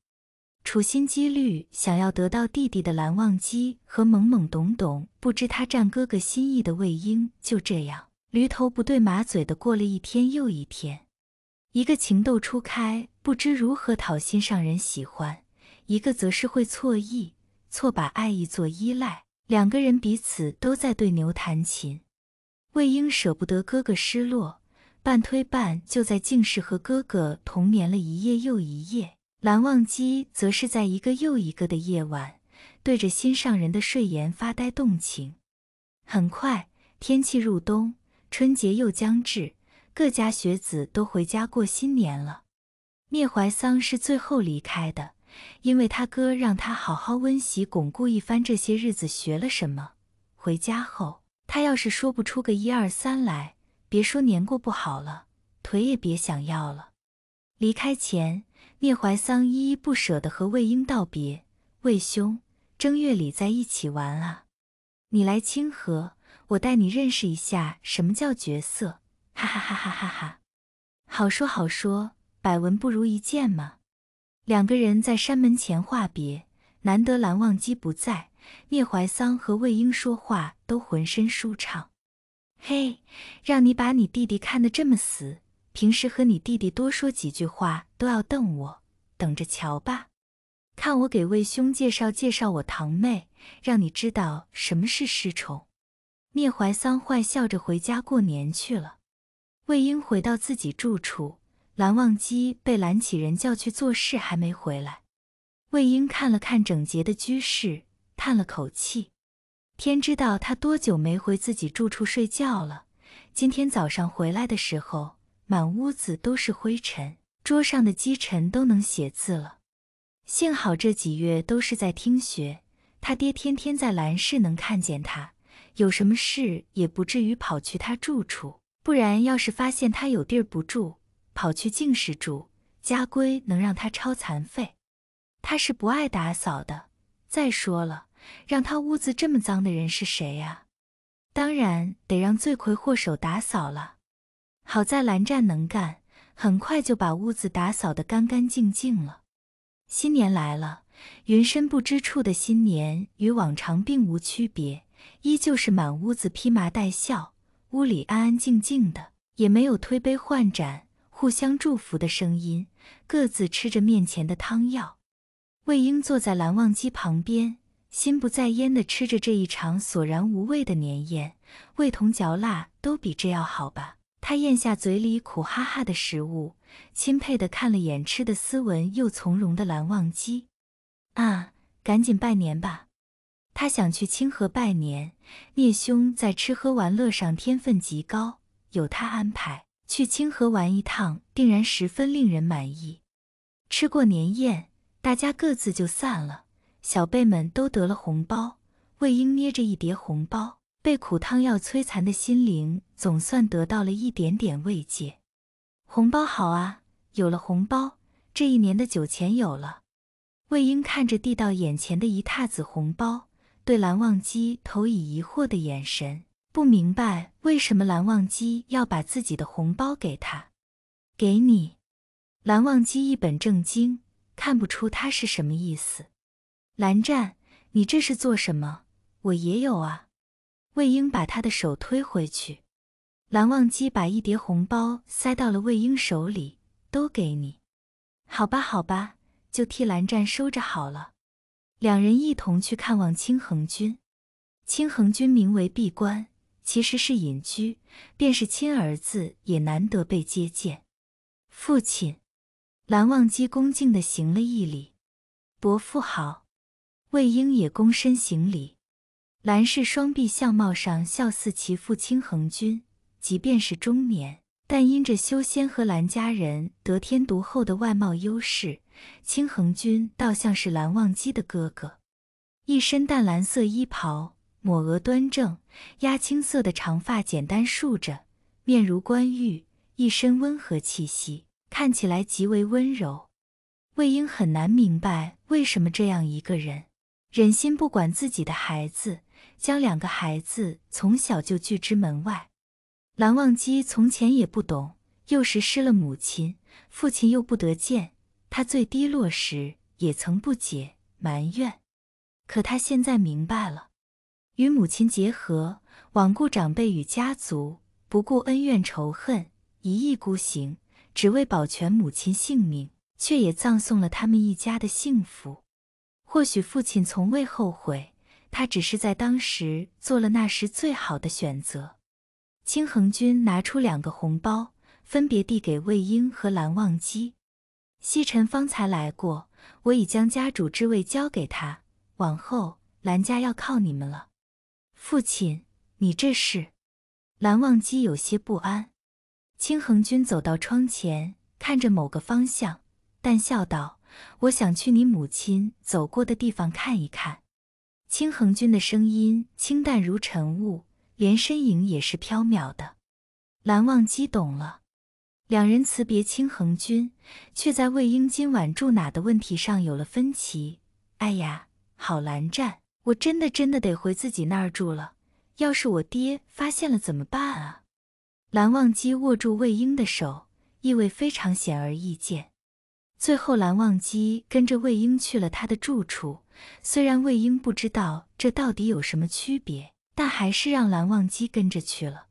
处心积虑想要得到弟弟的蓝忘机和懵懵懂懂不知他占哥哥心意的魏婴，就这样驴头不对马嘴的过了一天又一天。一个情窦初开，不知如何讨心上人喜欢；一个则是会错意，错把爱意做依赖。两个人彼此都在对牛弹琴。魏婴舍不得哥哥失落，半推半就在静室和哥哥同眠了一夜又一夜。蓝忘机则是在一个又一个的夜晚，对着心上人的睡颜发呆动情。很快天气入冬，春节又将至，各家学子都回家过新年了。聂怀桑是最后离开的。因为他哥让他好好温习巩固一番这些日子学了什么，回家后他要是说不出个一二三来，别说年过不好了，腿也别想要了。离开前，聂怀桑依依不舍地和魏婴道别：“魏兄，正月里在一起玩啊！你来清河，我带你认识一下什么叫角色。”哈哈哈哈哈哈！好说好说，百闻不如一见嘛。两个人在山门前话别，难得蓝忘机不在，聂怀桑和魏婴说话都浑身舒畅。嘿，让你把你弟弟看得这么死，平时和你弟弟多说几句话都要瞪我，等着瞧吧！看我给魏兄介绍介绍我堂妹，让你知道什么是失宠。聂怀桑坏笑着回家过年去了。魏婴回到自己住处。蓝忘机被蓝启仁叫去做事，还没回来。魏婴看了看整洁的居室，叹了口气。天知道他多久没回自己住处睡觉了。今天早上回来的时候，满屋子都是灰尘，桌上的积尘都能写字了。幸好这几月都是在听学，他爹天天在蓝氏能看见他，有什么事也不至于跑去他住处。不然，要是发现他有地儿不住，跑去净室住，家规能让他超残废？他是不爱打扫的。再说了，让他屋子这么脏的人是谁啊？当然得让罪魁祸首打扫了。好在蓝湛能干，很快就把屋子打扫得干干净净了。新年来了，云深不知处的新年与往常并无区别，依旧是满屋子披麻戴孝，屋里安安静静的，也没有推杯换盏。互相祝福的声音，各自吃着面前的汤药。魏婴坐在蓝忘机旁边，心不在焉地吃着这一场索然无味的年宴。味同嚼蜡都比这要好吧。他咽下嘴里苦哈哈的食物，钦佩地看了眼吃得斯文又从容的蓝忘机。啊，赶紧拜年吧！他想去清河拜年。聂兄在吃喝玩乐上天分极高，有他安排。去清河玩一趟，定然十分令人满意。吃过年宴，大家各自就散了。小辈们都得了红包，魏婴捏着一叠红包，被苦汤药摧残的心灵总算得到了一点点慰藉。红包好啊，有了红包，这一年的酒钱有了。魏婴看着递到眼前的一沓子红包，对蓝忘机投以疑惑的眼神。不明白为什么蓝忘机要把自己的红包给他，给你。蓝忘机一本正经，看不出他是什么意思。蓝湛，你这是做什么？我也有啊。魏婴把他的手推回去。蓝忘机把一叠红包塞到了魏婴手里，都给你。好吧，好吧，就替蓝湛收着好了。两人一同去看望青恒君。青恒君名为闭关。其实是隐居，便是亲儿子也难得被接见。父亲，蓝忘机恭敬地行了一礼。伯父好。魏婴也躬身行礼。蓝氏双臂相貌上，笑似其父亲恒君，即便是中年，但因着修仙和蓝家人得天独厚的外貌优势，青恒君倒像是蓝忘机的哥哥。一身淡蓝色衣袍。抹额端正，压青色的长发简单竖着，面如冠玉，一身温和气息，看起来极为温柔。魏婴很难明白，为什么这样一个人忍心不管自己的孩子，将两个孩子从小就拒之门外。蓝忘机从前也不懂，幼时失了母亲，父亲又不得见，他最低落时也曾不解埋怨，可他现在明白了。与母亲结合，罔顾长辈与家族，不顾恩怨仇恨，一意孤行，只为保全母亲性命，却也葬送了他们一家的幸福。或许父亲从未后悔，他只是在当时做了那时最好的选择。清衡君拿出两个红包，分别递给魏婴和蓝忘机。西尘方才来过，我已将家主之位交给他，往后蓝家要靠你们了。父亲，你这是？蓝忘机有些不安。青恒君走到窗前，看着某个方向，淡笑道：“我想去你母亲走过的地方看一看。”青恒君的声音清淡如晨雾，连身影也是飘渺的。蓝忘机懂了。两人辞别青恒君，却在魏婴今晚住哪的问题上有了分歧。哎呀，好蓝湛！我真的真的得回自己那儿住了，要是我爹发现了怎么办啊？蓝忘机握住魏婴的手，意味非常显而易见。最后，蓝忘机跟着魏婴去了他的住处。虽然魏婴不知道这到底有什么区别，但还是让蓝忘机跟着去了。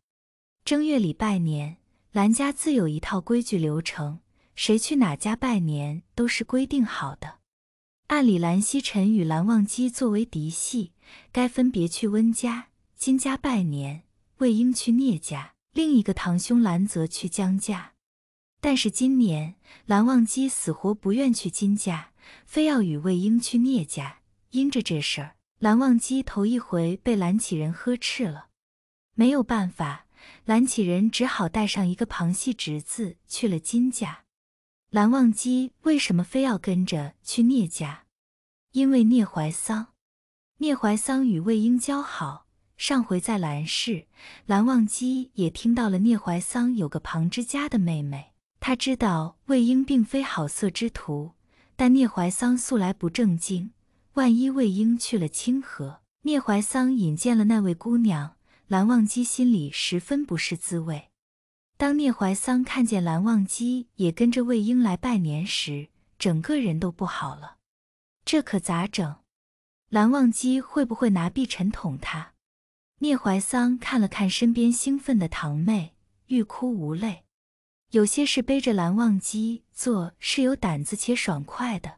正月里拜年，蓝家自有一套规矩流程，谁去哪家拜年都是规定好的。按理，蓝曦臣与蓝忘机作为嫡系，该分别去温家、金家拜年；魏婴去聂家，另一个堂兄蓝泽去江家。但是今年，蓝忘机死活不愿去金家，非要与魏婴去聂家。因着这事儿，蓝忘机头一回被蓝启仁呵斥了。没有办法，蓝启仁只好带上一个旁系侄子去了金家。蓝忘机为什么非要跟着去聂家？因为聂怀桑。聂怀桑与魏婴交好，上回在兰氏，蓝忘机也听到了聂怀桑有个旁之家的妹妹。他知道魏婴并非好色之徒，但聂怀桑素来不正经，万一魏婴去了清河，聂怀桑引荐了那位姑娘，蓝忘机心里十分不是滋味。当聂怀桑看见蓝忘机也跟着魏婴来拜年时，整个人都不好了。这可咋整？蓝忘机会不会拿碧尘捅他？聂怀桑看了看身边兴奋的堂妹，欲哭无泪。有些事背着蓝忘机做是有胆子且爽快的，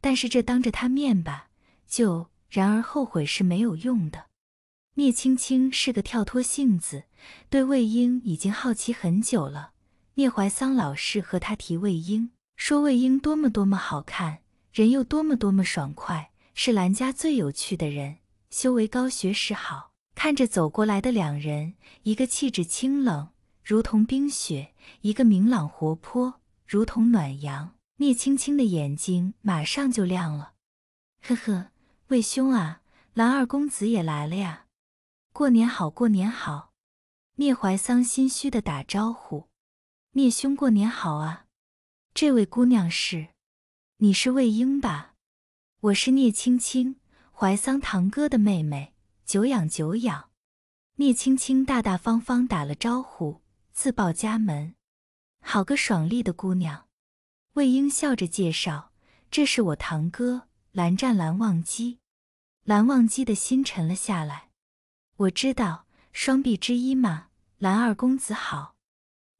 但是这当着他面吧，就然而后悔是没有用的。聂青青是个跳脱性子，对魏婴已经好奇很久了。聂怀桑老是和他提魏婴，说魏婴多么多么好看，人又多么多么爽快，是兰家最有趣的人，修为高，学识好。看着走过来的两人，一个气质清冷，如同冰雪；一个明朗活泼，如同暖阳。聂青青的眼睛马上就亮了。呵呵，魏兄啊，兰二公子也来了呀。过年好，过年好！聂怀桑心虚的打招呼：“聂兄，过年好啊！”这位姑娘是？你是魏婴吧？我是聂青青，怀桑堂哥的妹妹。久仰久仰！聂青青大大方方打了招呼，自报家门：“好个爽利的姑娘！”魏婴笑着介绍：“这是我堂哥，蓝湛，蓝忘机。”蓝忘机的心沉了下来。我知道双臂之一嘛，蓝二公子好。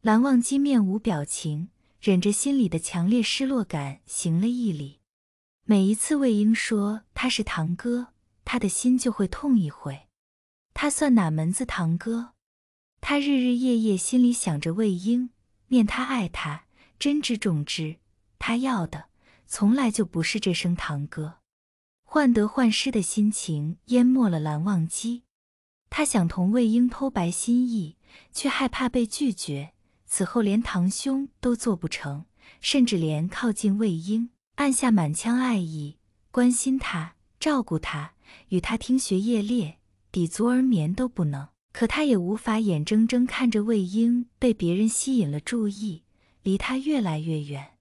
蓝忘机面无表情，忍着心里的强烈失落感，行了一礼。每一次魏婴说他是堂哥，他的心就会痛一回。他算哪门子堂哥？他日日夜夜心里想着魏婴，念他爱他，珍之重之。他要的从来就不是这声堂哥。患得患失的心情淹没了蓝忘机。他想同魏婴剖白心意，却害怕被拒绝。此后连堂兄都做不成，甚至连靠近魏婴，按下满腔爱意，关心他，照顾他，与他听学夜猎，抵足而眠都不能。可他也无法眼睁睁看着魏婴被别人吸引了注意，离他越来越远。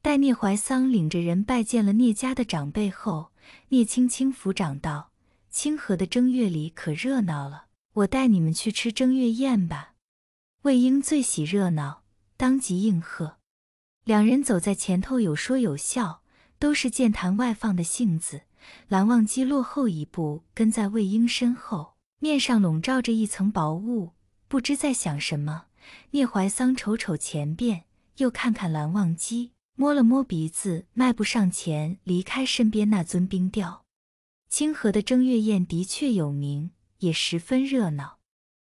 待聂怀桑领着人拜见了聂家的长辈后，聂青青抚掌道。清河的正月里可热闹了，我带你们去吃正月宴吧。魏婴最喜热闹，当即应和。两人走在前头，有说有笑，都是健谈外放的性子。蓝忘机落后一步，跟在魏婴身后，面上笼罩着一层薄雾，不知在想什么。聂怀桑瞅瞅前边，又看看蓝忘机，摸了摸鼻子，迈步上前，离开身边那尊冰雕。清河的正月宴的确有名，也十分热闹。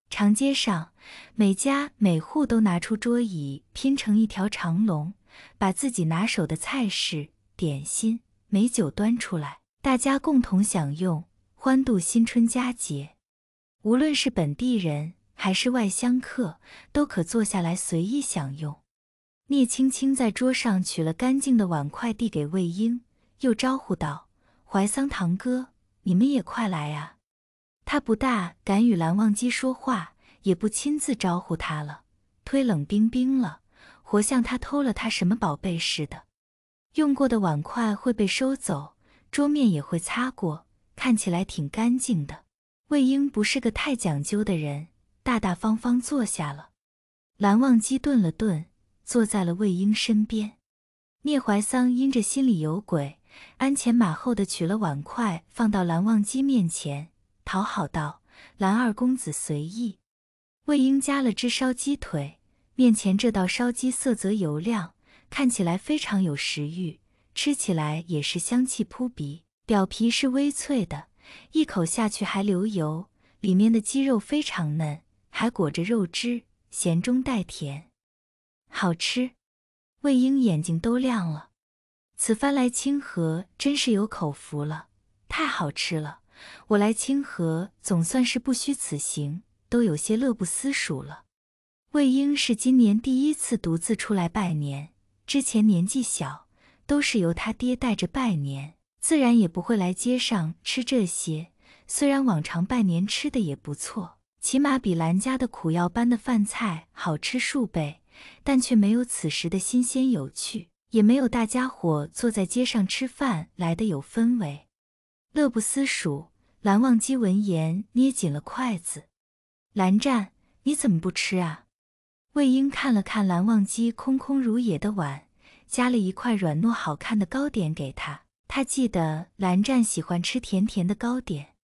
长街上，每家每户都拿出桌椅拼成一条长龙，把自己拿手的菜式、点心、美酒端出来，大家共同享用，欢度新春佳节。无论是本地人还是外乡客，都可坐下来随意享用。聂青青在桌上取了干净的碗筷，递给魏婴，又招呼道。怀桑堂哥，你们也快来啊！他不大敢与蓝忘机说话，也不亲自招呼他了，忒冷冰冰了，活像他偷了他什么宝贝似的。用过的碗筷会被收走，桌面也会擦过，看起来挺干净的。魏婴不是个太讲究的人，大大方方坐下了。蓝忘机顿了顿，坐在了魏婴身边。聂怀桑因着心里有鬼。鞍前马后的取了碗筷，放到蓝忘机面前，讨好道：“蓝二公子随意。”魏婴加了只烧鸡腿，面前这道烧鸡色泽油亮，看起来非常有食欲，吃起来也是香气扑鼻，表皮是微脆的，一口下去还流油，里面的鸡肉非常嫩，还裹着肉汁，咸中带甜，好吃。魏婴眼睛都亮了。此番来清河，真是有口福了，太好吃了！我来清河，总算是不虚此行，都有些乐不思蜀了。魏婴是今年第一次独自出来拜年，之前年纪小，都是由他爹带着拜年，自然也不会来街上吃这些。虽然往常拜年吃的也不错，起码比兰家的苦药般的饭菜好吃数倍，但却没有此时的新鲜有趣。也没有大家伙坐在街上吃饭来的有氛围，乐不思蜀。蓝忘机闻言捏紧了筷子。蓝湛，你怎么不吃啊？魏婴看了看蓝忘机空空如也的碗，夹了一块软糯好看的糕点给他。他记得蓝湛喜欢吃甜甜的糕点。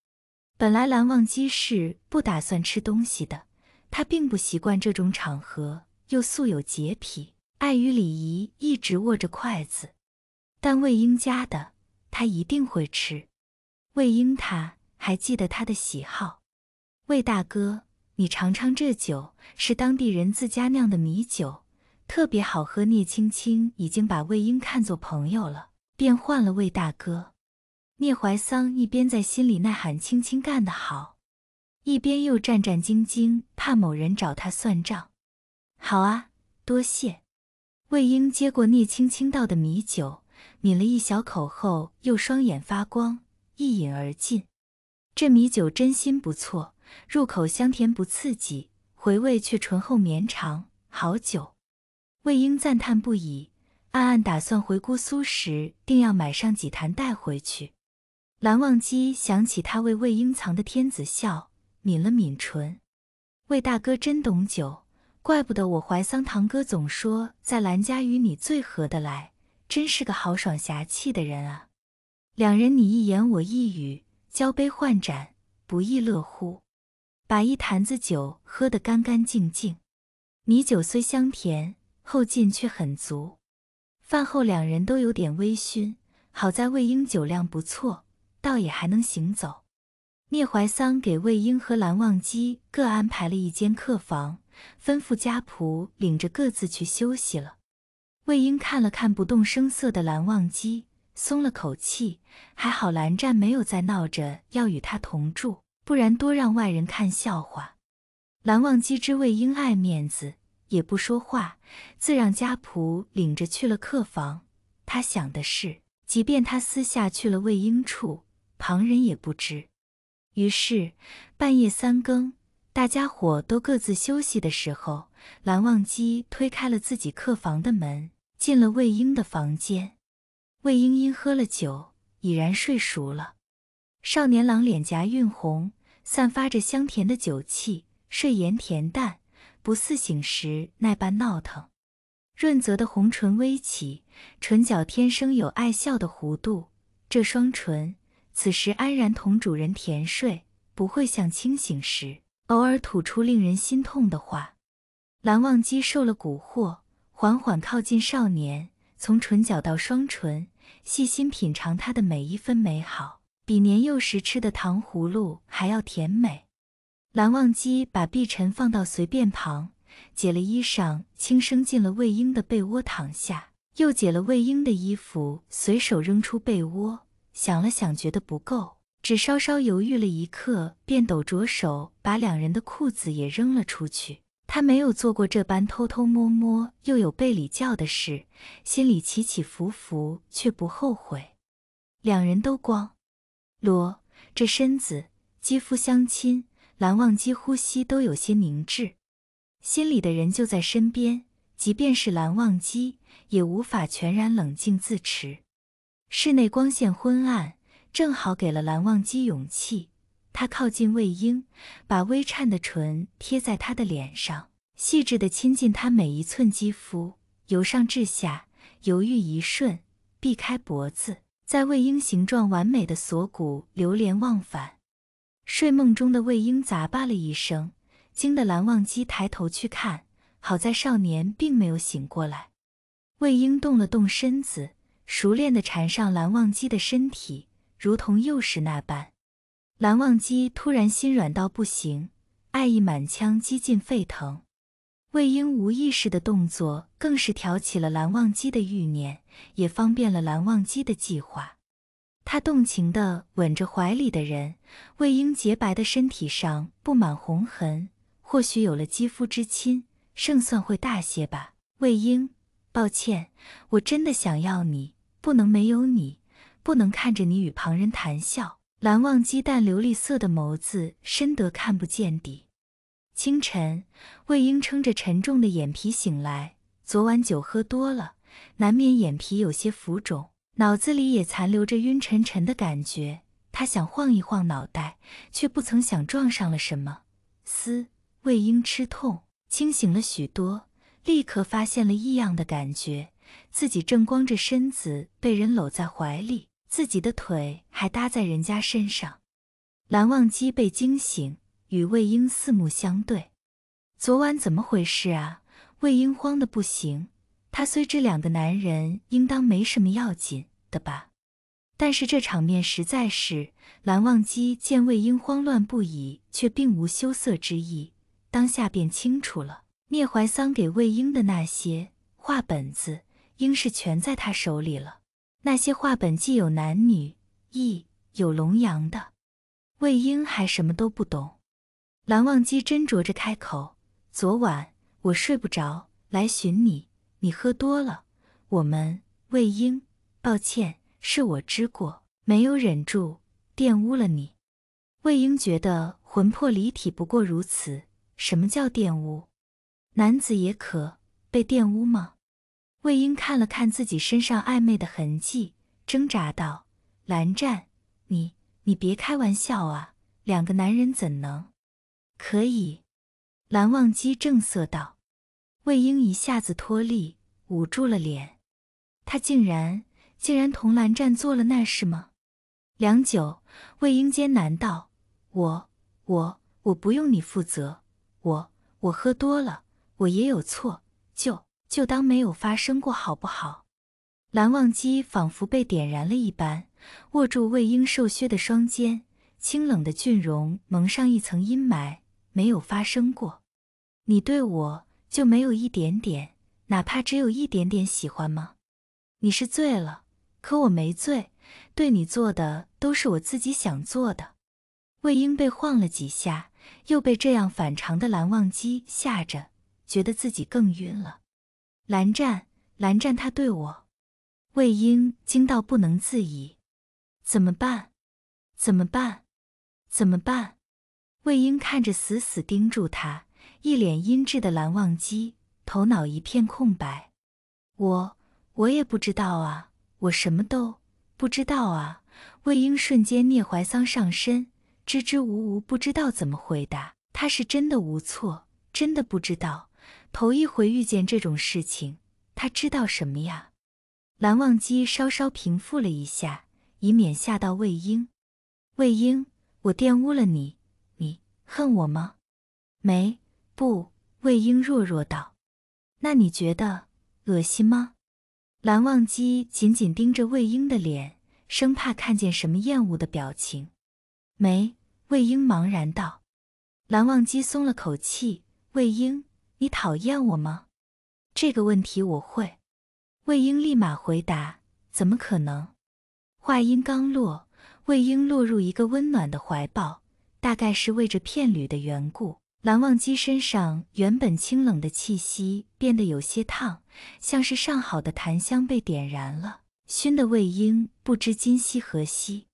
本来蓝忘机是不打算吃东西的，他并不习惯这种场合，又素有洁癖。碍于礼仪，一直握着筷子，但魏婴家的，他一定会吃。魏婴，他还记得他的喜好。魏大哥，你尝尝这酒，是当地人自家酿的米酒，特别好喝。聂青青已经把魏婴看作朋友了，便换了魏大哥。聂怀桑一边在心里呐喊青青干得好，一边又战战兢兢，怕某人找他算账。好啊，多谢。魏婴接过聂青青倒的米酒，抿了一小口后，又双眼发光，一饮而尽。这米酒真心不错，入口香甜不刺激，回味却醇厚绵长，好酒。魏婴赞叹不已，暗暗打算回姑苏时定要买上几坛带回去。蓝忘机想起他为魏婴藏的天子笑，抿了抿唇。魏大哥真懂酒。怪不得我怀桑堂哥总说，在兰家与你最合得来，真是个豪爽侠气的人啊！两人你一言我一语，交杯换盏，不亦乐乎，把一坛子酒喝得干干净净。米酒虽香甜，后劲却很足。饭后，两人都有点微醺，好在魏婴酒量不错，倒也还能行走。聂怀桑给魏婴和蓝忘机各安排了一间客房。吩咐家仆领着各自去休息了。魏婴看了看不动声色的蓝忘机，松了口气，还好蓝湛没有再闹着要与他同住，不然多让外人看笑话。蓝忘机知魏婴爱面子，也不说话，自让家仆领着去了客房。他想的是，即便他私下去了魏婴处，旁人也不知。于是半夜三更。大家伙都各自休息的时候，蓝忘机推开了自己客房的门，进了魏婴的房间。魏婴因喝了酒，已然睡熟了。少年郎脸颊晕红，散发着香甜的酒气，睡颜恬淡，不似醒时那般闹腾。润泽的红唇微起，唇角天生有爱笑的弧度。这双唇此时安然同主人甜睡，不会像清醒时。偶尔吐出令人心痛的话，蓝忘机受了蛊惑，缓缓靠近少年，从唇角到双唇，细心品尝他的每一分美好，比年幼时吃的糖葫芦还要甜美。蓝忘机把碧晨放到随便旁，解了衣裳，轻声进了魏婴的被窝躺下，又解了魏婴的衣服，随手扔出被窝，想了想，觉得不够。只稍稍犹豫了一刻，便抖着手把两人的裤子也扔了出去。他没有做过这般偷偷摸摸又有被礼教的事，心里起起伏伏却不后悔。两人都光裸，这身子肌肤相亲，蓝忘机呼吸都有些凝滞，心里的人就在身边，即便是蓝忘机也无法全然冷静自持。室内光线昏暗。正好给了蓝忘机勇气，他靠近魏婴，把微颤的唇贴在他的脸上，细致的亲近他每一寸肌肤，由上至下，犹豫一瞬，避开脖子，在魏婴形状完美的锁骨流连忘返。睡梦中的魏婴咂吧了一声，惊得蓝忘机抬头去看，好在少年并没有醒过来。魏婴动了动身子，熟练的缠上蓝忘机的身体。如同幼时那般，蓝忘机突然心软到不行，爱意满腔，几近沸腾。魏婴无意识的动作更是挑起了蓝忘机的欲念，也方便了蓝忘机的计划。他动情地吻着怀里的人，魏婴洁白的身体上布满红痕，或许有了肌肤之亲，胜算会大些吧。魏婴，抱歉，我真的想要你，不能没有你。不能看着你与旁人谈笑。蓝忘机淡琉璃色的眸子深得看不见底。清晨，魏婴撑着沉重的眼皮醒来，昨晚酒喝多了，难免眼皮有些浮肿，脑子里也残留着晕沉沉的感觉。他想晃一晃脑袋，却不曾想撞上了什么。嘶！魏婴吃痛，清醒了许多，立刻发现了异样的感觉，自己正光着身子被人搂在怀里。自己的腿还搭在人家身上，蓝忘机被惊醒，与魏婴四目相对。昨晚怎么回事啊？魏婴慌得不行。他虽知两个男人应当没什么要紧的吧，但是这场面实在是……蓝忘机见魏婴慌乱不已，却并无羞涩之意，当下便清楚了。聂怀桑给魏婴的那些画本子，应是全在他手里了。那些话本既有男女，亦有龙阳的。魏婴还什么都不懂。蓝忘机斟酌着开口：“昨晚我睡不着，来寻你。你喝多了。我们魏婴，抱歉，是我知过，没有忍住，玷污了你。”魏婴觉得魂魄离体不过如此，什么叫玷污？男子也可被玷污吗？魏婴看了看自己身上暧昧的痕迹，挣扎道：“蓝湛，你你别开玩笑啊！两个男人怎能可以？”蓝忘机正色道。魏婴一下子脱力，捂住了脸。他竟然竟然同蓝湛做了那事吗？良久，魏婴艰难道：“我我我不用你负责，我我喝多了，我也有错，就……”就当没有发生过，好不好？蓝忘机仿佛被点燃了一般，握住魏婴瘦削的双肩，清冷的俊容蒙上一层阴霾。没有发生过，你对我就没有一点点，哪怕只有一点点喜欢吗？你是醉了，可我没醉，对你做的都是我自己想做的。魏婴被晃了几下，又被这样反常的蓝忘机吓着，觉得自己更晕了。蓝湛，蓝湛，他对我……魏婴惊到不能自已，怎么办？怎么办？怎么办？魏婴看着死死盯住他，一脸阴鸷的蓝忘机，头脑一片空白。我……我也不知道啊，我什么都不知道啊！魏婴瞬间聂怀桑上身，支支吾吾，不知道怎么回答。他是真的无措，真的不知道。头一回遇见这种事情，他知道什么呀？蓝忘机稍稍平复了一下，以免吓到魏婴。魏婴，我玷污了你，你恨我吗？没，不。魏婴弱弱道：“那你觉得恶心吗？”蓝忘机紧紧盯着魏婴的脸，生怕看见什么厌恶的表情。没。魏婴茫然道：“蓝忘机松了口气。魏婴。”你讨厌我吗？这个问题我会。魏婴立马回答：“怎么可能？”话音刚落，魏婴落入一个温暖的怀抱，大概是为这片缕的缘故。蓝忘机身上原本清冷的气息变得有些烫，像是上好的檀香被点燃了，熏得魏婴不知今夕何夕。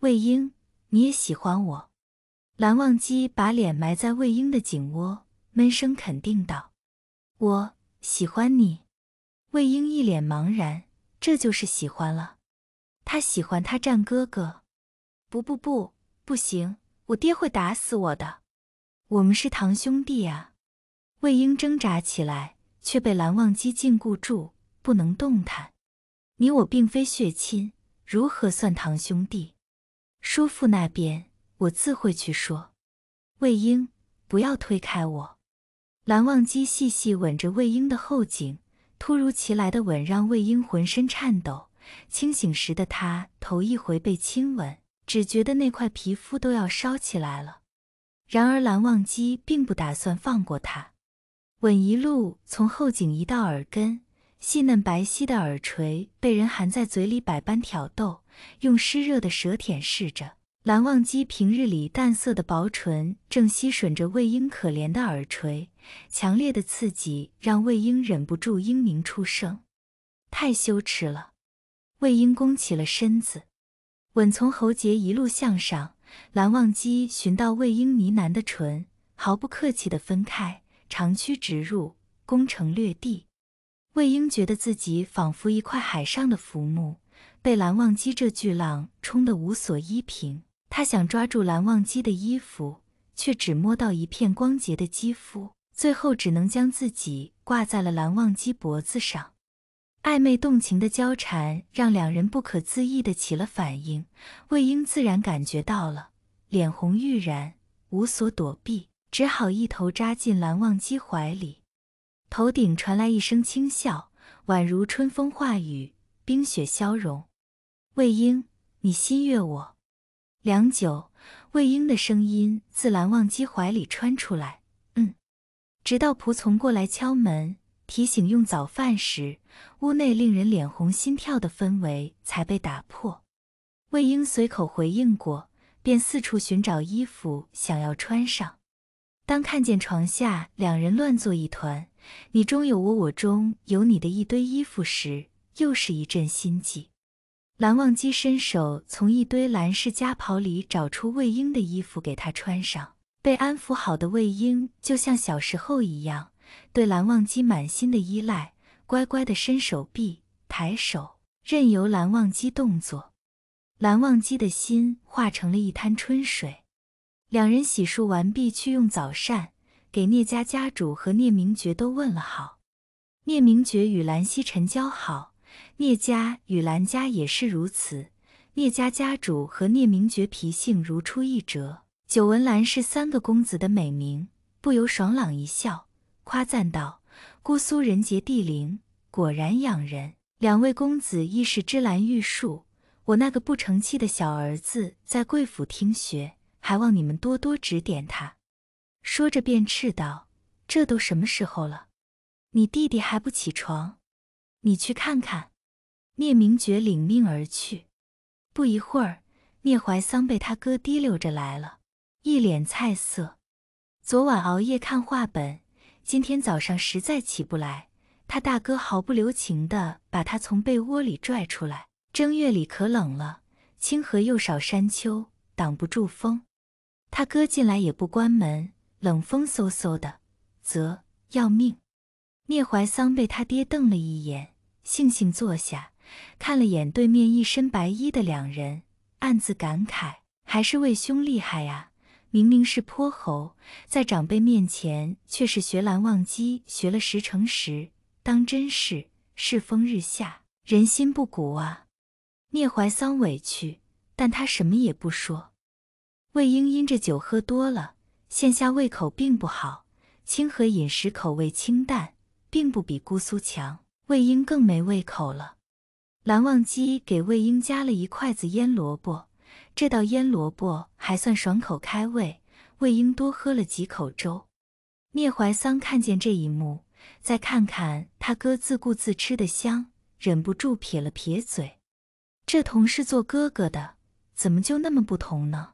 魏婴，你也喜欢我？蓝忘机把脸埋在魏婴的颈窝。闷声肯定道：“我喜欢你。”魏婴一脸茫然，这就是喜欢了？他喜欢他战哥哥？不不不，不行！我爹会打死我的。我们是堂兄弟啊！魏婴挣扎起来，却被蓝忘机禁锢住，不能动弹。你我并非血亲，如何算堂兄弟？叔父那边，我自会去说。魏婴，不要推开我！蓝忘机细细吻着魏婴的后颈，突如其来的吻让魏婴浑身颤抖。清醒时的他头一回被亲吻，只觉得那块皮肤都要烧起来了。然而蓝忘机并不打算放过他，吻一路从后颈移到耳根，细嫩白皙的耳垂被人含在嘴里，百般挑逗，用湿热的舌舔舐着。蓝忘机平日里淡色的薄唇正吸吮着魏婴可怜的耳垂，强烈的刺激让魏婴忍不住嘤咛出声，太羞耻了。魏婴弓起了身子，吻从喉结一路向上，蓝忘机寻到魏婴呢喃的唇，毫不客气的分开，长驱直入，攻城略地。魏婴觉得自己仿佛一块海上的浮木，被蓝忘机这巨浪冲得无所依凭。他想抓住蓝忘机的衣服，却只摸到一片光洁的肌肤，最后只能将自己挂在了蓝忘机脖子上。暧昧动情的交缠，让两人不可自抑的起了反应。魏婴自然感觉到了，脸红欲燃，无所躲避，只好一头扎进蓝忘机怀里。头顶传来一声轻笑，宛如春风化雨，冰雪消融。魏婴，你心悦我？良久，魏婴的声音自蓝忘机怀里穿出来。嗯，直到仆从过来敲门，提醒用早饭时，屋内令人脸红心跳的氛围才被打破。魏婴随口回应过，便四处寻找衣服，想要穿上。当看见床下两人乱作一团，你中有我，我中有你的一堆衣服时，又是一阵心悸。蓝忘机伸手从一堆蓝氏家袍里找出魏婴的衣服给他穿上，被安抚好的魏婴就像小时候一样，对蓝忘机满心的依赖，乖乖的伸手臂、抬手，任由蓝忘机动作。蓝忘机的心化成了一滩春水。两人洗漱完毕，去用早膳，给聂家家主和聂明觉都问了好。聂明觉与蓝曦臣交好。聂家与兰家也是如此。聂家家主和聂明觉脾性如出一辙。久闻兰氏三个公子的美名，不由爽朗一笑，夸赞道：“姑苏人杰地灵，果然养人。两位公子亦是芝兰玉树。我那个不成器的小儿子在贵府听学，还望你们多多指点他。”说着便斥道：“这都什么时候了，你弟弟还不起床？你去看看。”聂明觉领命而去，不一会儿，聂怀桑被他哥提溜着来了，一脸菜色。昨晚熬夜看话本，今天早上实在起不来，他大哥毫不留情地把他从被窝里拽出来。正月里可冷了，清河又少山丘，挡不住风。他哥进来也不关门，冷风嗖嗖的，啧，要命！聂怀桑被他爹瞪了一眼，悻悻坐下。看了眼对面一身白衣的两人，暗自感慨：“还是魏兄厉害呀！明明是泼猴，在长辈面前却是学蓝忘机，学了十成十。当真是世风日下，人心不古啊！”聂怀桑委屈，但他什么也不说。魏婴因着酒喝多了，现下胃口并不好。清河饮食口味清淡，并不比姑苏强。魏婴更没胃口了。蓝忘机给魏婴夹了一筷子腌萝卜，这道腌萝卜还算爽口开胃。魏婴多喝了几口粥。聂怀桑看见这一幕，再看看他哥自顾自吃的香，忍不住撇了撇嘴。这同是做哥哥的，怎么就那么不同呢？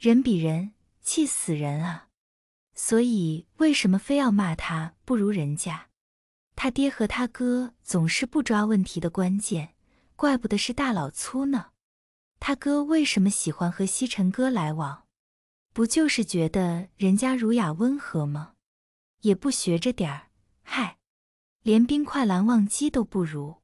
人比人气死人啊！所以为什么非要骂他不如人家？他爹和他哥总是不抓问题的关键。怪不得是大老粗呢，他哥为什么喜欢和西尘哥来往？不就是觉得人家儒雅温和吗？也不学着点儿，嗨，连冰块蓝忘机都不如。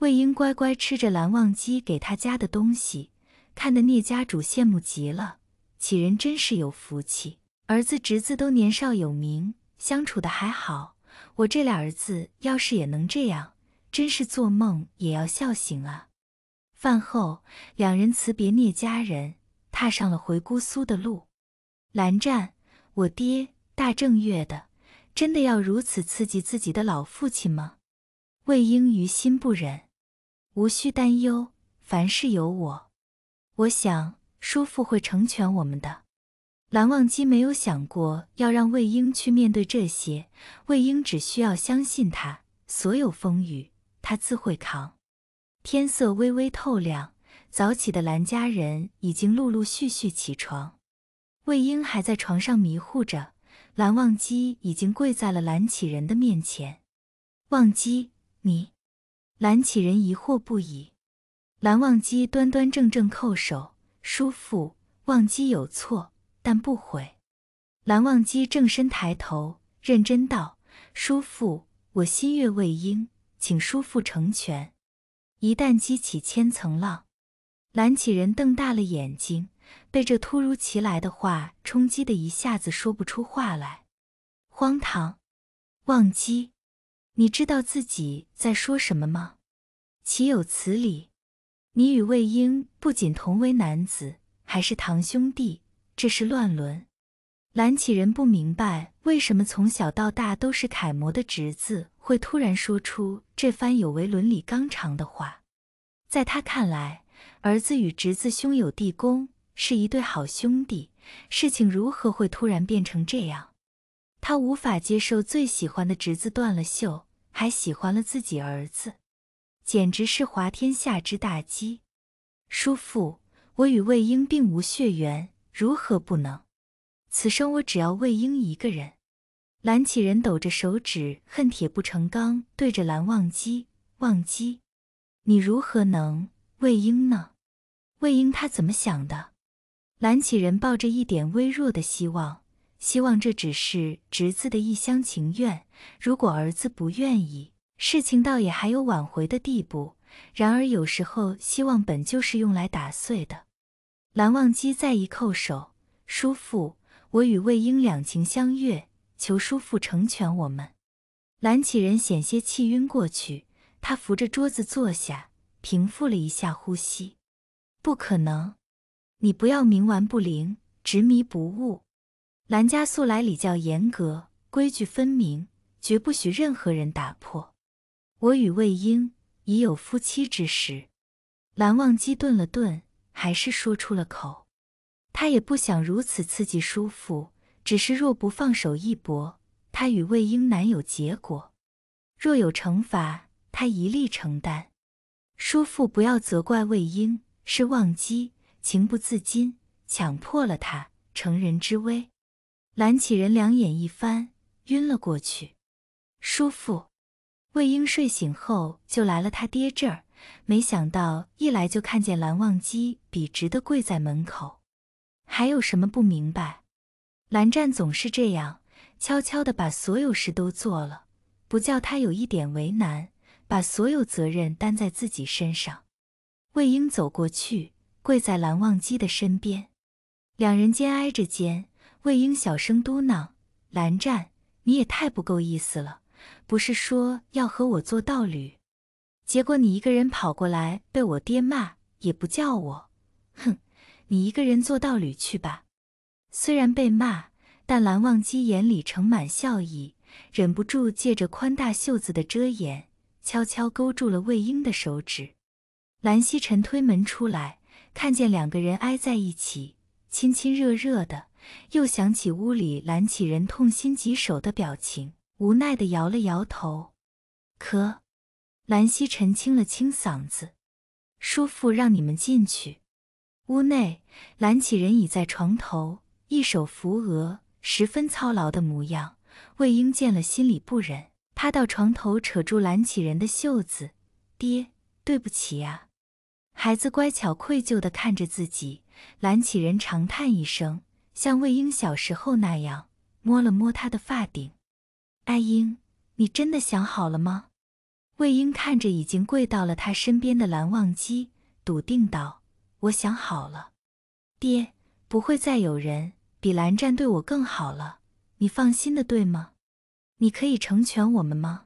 魏婴乖乖吃着蓝忘机给他家的东西，看得聂家主羡慕极了，几人真是有福气，儿子侄子都年少有名，相处的还好。我这俩儿子要是也能这样。真是做梦也要笑醒啊！饭后，两人辞别聂家人，踏上了回姑苏的路。蓝湛，我爹大正月的，真的要如此刺激自己的老父亲吗？魏婴于心不忍，无需担忧，凡事有我。我想叔父会成全我们的。蓝忘机没有想过要让魏婴去面对这些，魏婴只需要相信他，所有风雨。他自会扛。天色微微透亮，早起的蓝家人已经陆陆续续起床。魏婴还在床上迷糊着，蓝忘机已经跪在了蓝启人的面前。忘机，你？蓝启人疑惑不已。蓝忘机端端正正叩首：“叔父，忘机有错，但不悔。”蓝忘机正身抬头，认真道：“叔父，我心悦魏婴。”请叔父成全。一旦激起千层浪，蓝启仁瞪大了眼睛，被这突如其来的话冲击的一下子说不出话来。荒唐！忘机，你知道自己在说什么吗？岂有此理！你与魏婴不仅同为男子，还是堂兄弟，这是乱伦！蓝启仁不明白，为什么从小到大都是楷模的侄子会突然说出这番有违伦理纲常的话。在他看来，儿子与侄子兄友弟恭是一对好兄弟，事情如何会突然变成这样？他无法接受最喜欢的侄子断了袖，还喜欢了自己儿子，简直是滑天下之大稽。叔父，我与魏婴并无血缘，如何不能？此生我只要魏婴一个人。蓝启仁抖着手指，恨铁不成钢，对着蓝忘机：“忘机，你如何能魏婴呢？魏婴他怎么想的？”蓝启仁抱着一点微弱的希望，希望这只是侄子的一厢情愿。如果儿子不愿意，事情倒也还有挽回的地步。然而有时候，希望本就是用来打碎的。蓝忘机再一叩首：“叔父。”我与魏婴两情相悦，求叔父成全我们。蓝启仁险些气晕过去，他扶着桌子坐下，平复了一下呼吸。不可能！你不要冥顽不灵，执迷不悟。蓝家素来礼教严格，规矩分明，绝不许任何人打破。我与魏婴已有夫妻之实。蓝忘机顿了顿，还是说出了口。他也不想如此刺激叔父，只是若不放手一搏，他与魏婴难有结果。若有惩罚，他一力承担。叔父不要责怪魏婴，是忘机情不自禁，强迫了他，乘人之危。蓝启仁两眼一翻，晕了过去。叔父，魏婴睡醒后就来了他爹这儿，没想到一来就看见蓝忘机笔直的跪在门口。还有什么不明白？蓝湛总是这样，悄悄地把所有事都做了，不叫他有一点为难，把所有责任担在自己身上。魏婴走过去，跪在蓝忘机的身边，两人肩挨着肩。魏婴小声嘟囔：“蓝湛，你也太不够意思了，不是说要和我做道侣，结果你一个人跑过来，被我爹骂，也不叫我。哼。”你一个人做道侣去吧。虽然被骂，但蓝忘机眼里盛满笑意，忍不住借着宽大袖子的遮掩，悄悄勾住了魏婴的手指。蓝曦臣推门出来，看见两个人挨在一起，亲亲热热的，又想起屋里蓝启人痛心疾首的表情，无奈的摇了摇头。咳，蓝曦臣清了清嗓子，叔父让你们进去。屋内，蓝启人倚在床头，一手扶额，十分操劳的模样。魏婴见了，心里不忍，趴到床头，扯住蓝启人的袖子：“爹，对不起啊。”孩子乖巧愧疚地看着自己。蓝启人长叹一声，像魏婴小时候那样，摸了摸他的发顶：“爱婴，你真的想好了吗？”魏婴看着已经跪到了他身边的蓝忘机，笃定道。我想好了，爹不会再有人比蓝湛对我更好了。你放心的，对吗？你可以成全我们吗，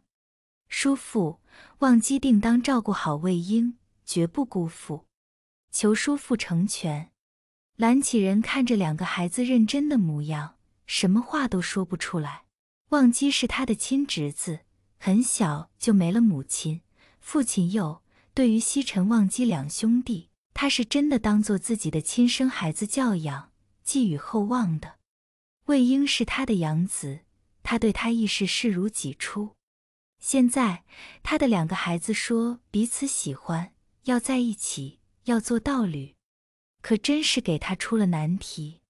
叔父？忘机定当照顾好魏婴，绝不辜负。求叔父成全。蓝启仁看着两个孩子认真的模样，什么话都说不出来。忘机是他的亲侄子，很小就没了母亲，父亲又对于西陈忘机两兄弟。他是真的当做自己的亲生孩子教养，寄予厚望的。魏婴是他的养子，他对他亦是视如己出。现在他的两个孩子说彼此喜欢，要在一起，要做道侣，可真是给他出了难题。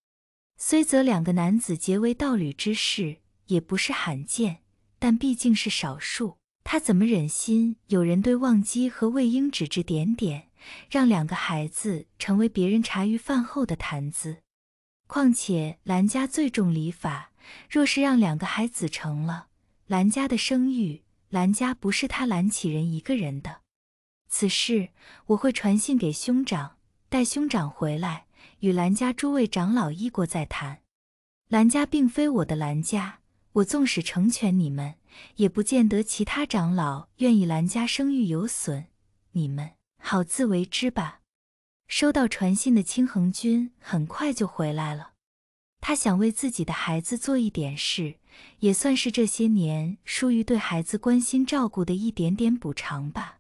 虽则两个男子结为道侣之事也不是罕见，但毕竟是少数。他怎么忍心有人对忘机和魏婴指指点点？让两个孩子成为别人茶余饭后的谈资，况且兰家最重礼法，若是让两个孩子成了，兰家的声誉，兰家不是他兰启仁一个人的。此事我会传信给兄长，待兄长回来，与兰家诸位长老议过再谈。兰家并非我的兰家，我纵使成全你们，也不见得其他长老愿意兰家声誉有损你们。好自为之吧。收到传信的青恒君很快就回来了。他想为自己的孩子做一点事，也算是这些年疏于对孩子关心照顾的一点点补偿吧。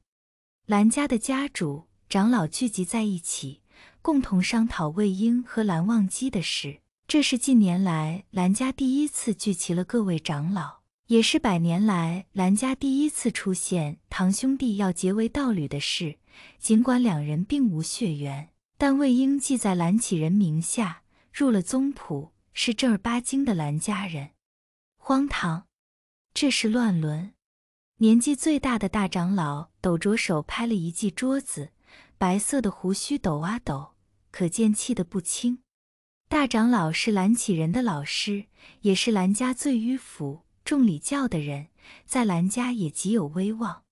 兰家的家主长老聚集在一起，共同商讨魏婴和蓝忘机的事。这是近年来兰家第一次聚齐了各位长老，也是百年来兰家第一次出现堂兄弟要结为道侣的事。尽管两人并无血缘，但魏婴记在蓝启仁名下，入了宗谱，是正儿八经的蓝家人。荒唐！这是乱伦！年纪最大的大长老抖着手拍了一记桌子，白色的胡须抖啊抖，可见气得不轻。大长老是蓝启仁的老师，也是蓝家最迂腐、重礼教的人，在蓝家也极有威望。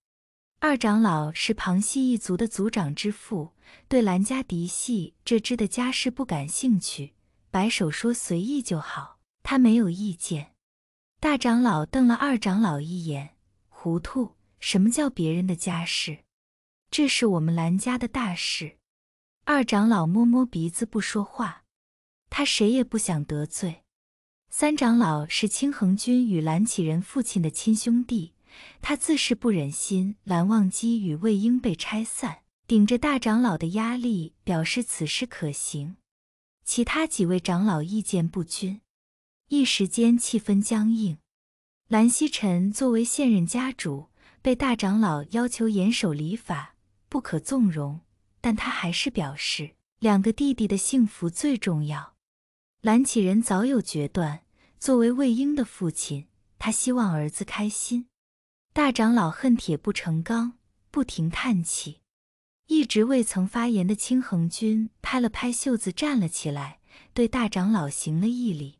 二长老是庞系一族的族长之父，对兰家嫡系这支的家事不感兴趣，摆手说随意就好，他没有意见。大长老瞪了二长老一眼，糊涂，什么叫别人的家事？这是我们兰家的大事。二长老摸摸鼻子不说话，他谁也不想得罪。三长老是青恒君与蓝启仁父亲的亲兄弟。他自是不忍心蓝忘机与魏婴被拆散，顶着大长老的压力表示此事可行。其他几位长老意见不均，一时间气氛僵硬。蓝曦臣作为现任家主，被大长老要求严守礼法，不可纵容，但他还是表示两个弟弟的幸福最重要。蓝启仁早有决断，作为魏婴的父亲，他希望儿子开心。大长老恨铁不成钢，不停叹气。一直未曾发言的青恒君拍了拍袖子，站了起来，对大长老行了一礼：“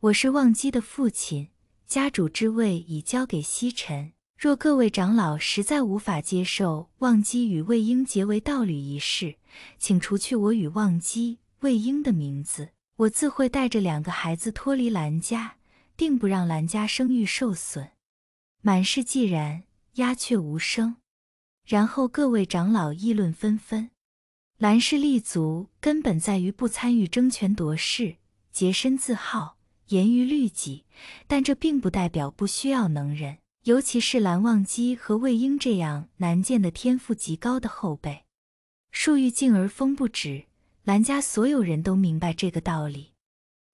我是忘机的父亲，家主之位已交给西沉。若各位长老实在无法接受忘机与魏婴结为道侣一事，请除去我与忘机、魏婴的名字，我自会带着两个孩子脱离兰家，定不让兰家声誉受损。”满室寂然，鸦雀无声。然后各位长老议论纷纷。兰氏立足根本在于不参与争权夺势，洁身自好，严于律己。但这并不代表不需要能人，尤其是蓝忘机和魏婴这样难见的天赋极高的后辈。树欲静而风不止，兰家所有人都明白这个道理。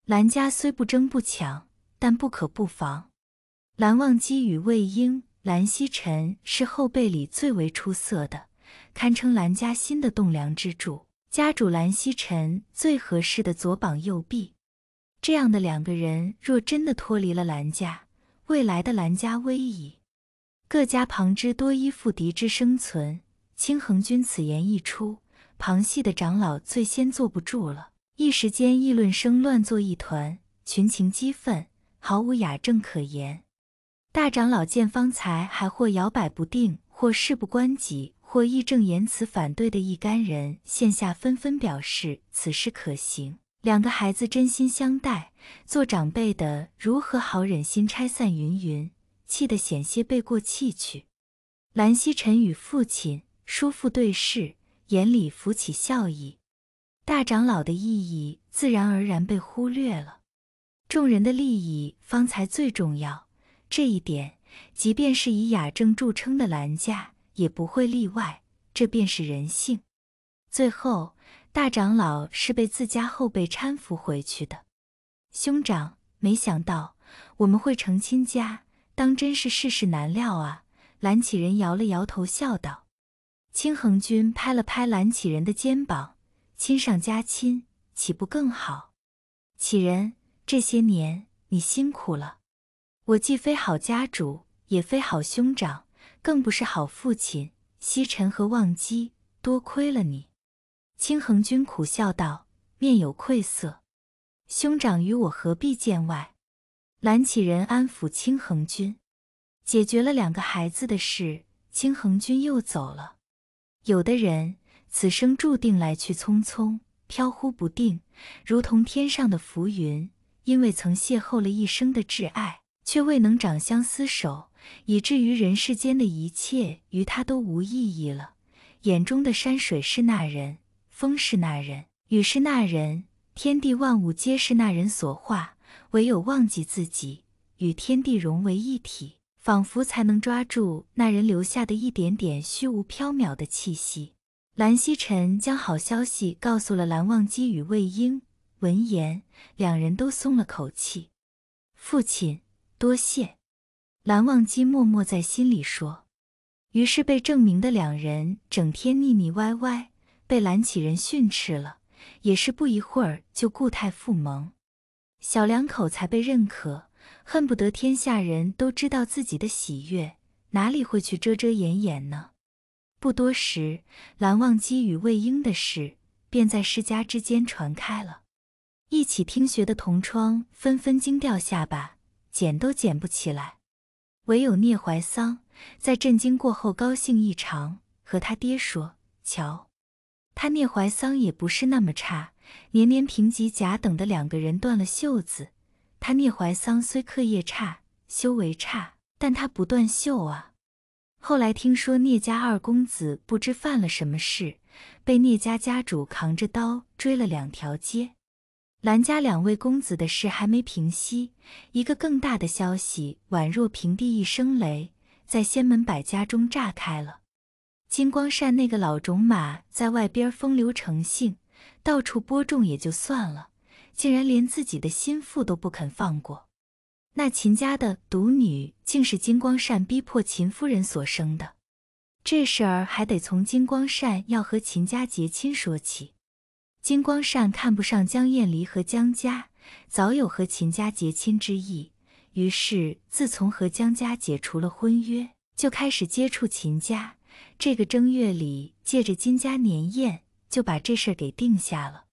兰家虽不争不抢，但不可不防。蓝忘机与魏婴、蓝曦臣是后辈里最为出色的，堪称蓝家新的栋梁之柱，家主蓝曦臣最合适的左膀右臂。这样的两个人若真的脱离了蓝家，未来的蓝家危矣。各家旁支多依附敌之生存。清衡君此言一出，旁系的长老最先坐不住了，一时间议论声乱作一团，群情激愤，毫无雅正可言。大长老见方才还或摇摆不定，或事不关己，或义正言辞反对的一干人，现下纷纷表示此事可行。两个孩子真心相待，做长辈的如何好忍心拆散云云？气得险些背过气去。蓝曦臣与父亲、叔父对视，眼里浮起笑意。大长老的意义自然而然被忽略了，众人的利益方才最重要。这一点，即便是以雅正著称的兰家也不会例外。这便是人性。最后，大长老是被自家后辈搀扶回去的。兄长，没想到我们会成亲家，当真是世事难料啊！蓝启仁摇了摇头，笑道：“清恒君拍了拍蓝启仁的肩膀，亲上加亲，岂不更好？启仁，这些年你辛苦了。”我既非好家主，也非好兄长，更不是好父亲。西沉和忘机，多亏了你。”青衡君苦笑道，面有愧色。“兄长与我何必见外？”蓝启仁安抚青衡君，解决了两个孩子的事，青衡君又走了。有的人，此生注定来去匆匆，飘忽不定，如同天上的浮云，因为曾邂逅了一生的挚爱。却未能长相厮守，以至于人世间的一切与他都无意义了。眼中的山水是那人，风是那人，雨是那人，天地万物皆是那人所化。唯有忘记自己，与天地融为一体，仿佛才能抓住那人留下的一点点虚无缥缈的气息。蓝曦臣将好消息告诉了蓝忘机与魏婴，闻言，两人都松了口气。父亲。多谢，蓝忘机默默在心里说。于是被证明的两人整天腻腻歪歪，被蓝启人训斥了，也是不一会儿就固态复萌。小两口才被认可，恨不得天下人都知道自己的喜悦，哪里会去遮遮掩掩呢？不多时，蓝忘机与魏婴的事便在世家之间传开了，一起听学的同窗纷纷惊掉下巴。捡都捡不起来，唯有聂怀桑在震惊过后高兴异常，和他爹说：“瞧，他聂怀桑也不是那么差，年年评级甲等的两个人断了袖子，他聂怀桑虽课业差、修为差，但他不断袖啊。”后来听说聂家二公子不知犯了什么事，被聂家家主扛着刀追了两条街。兰家两位公子的事还没平息，一个更大的消息宛若平地一声雷，在仙门百家中炸开了。金光善那个老种马在外边风流成性，到处播种也就算了，竟然连自己的心腹都不肯放过。那秦家的独女竟是金光善逼迫秦夫人所生的。这事儿还得从金光善要和秦家结亲说起。金光善看不上江晏离和江家，早有和秦家结亲之意。于是，自从和江家解除了婚约，就开始接触秦家。这个正月里，借着金家年宴，就把这事儿给定下了。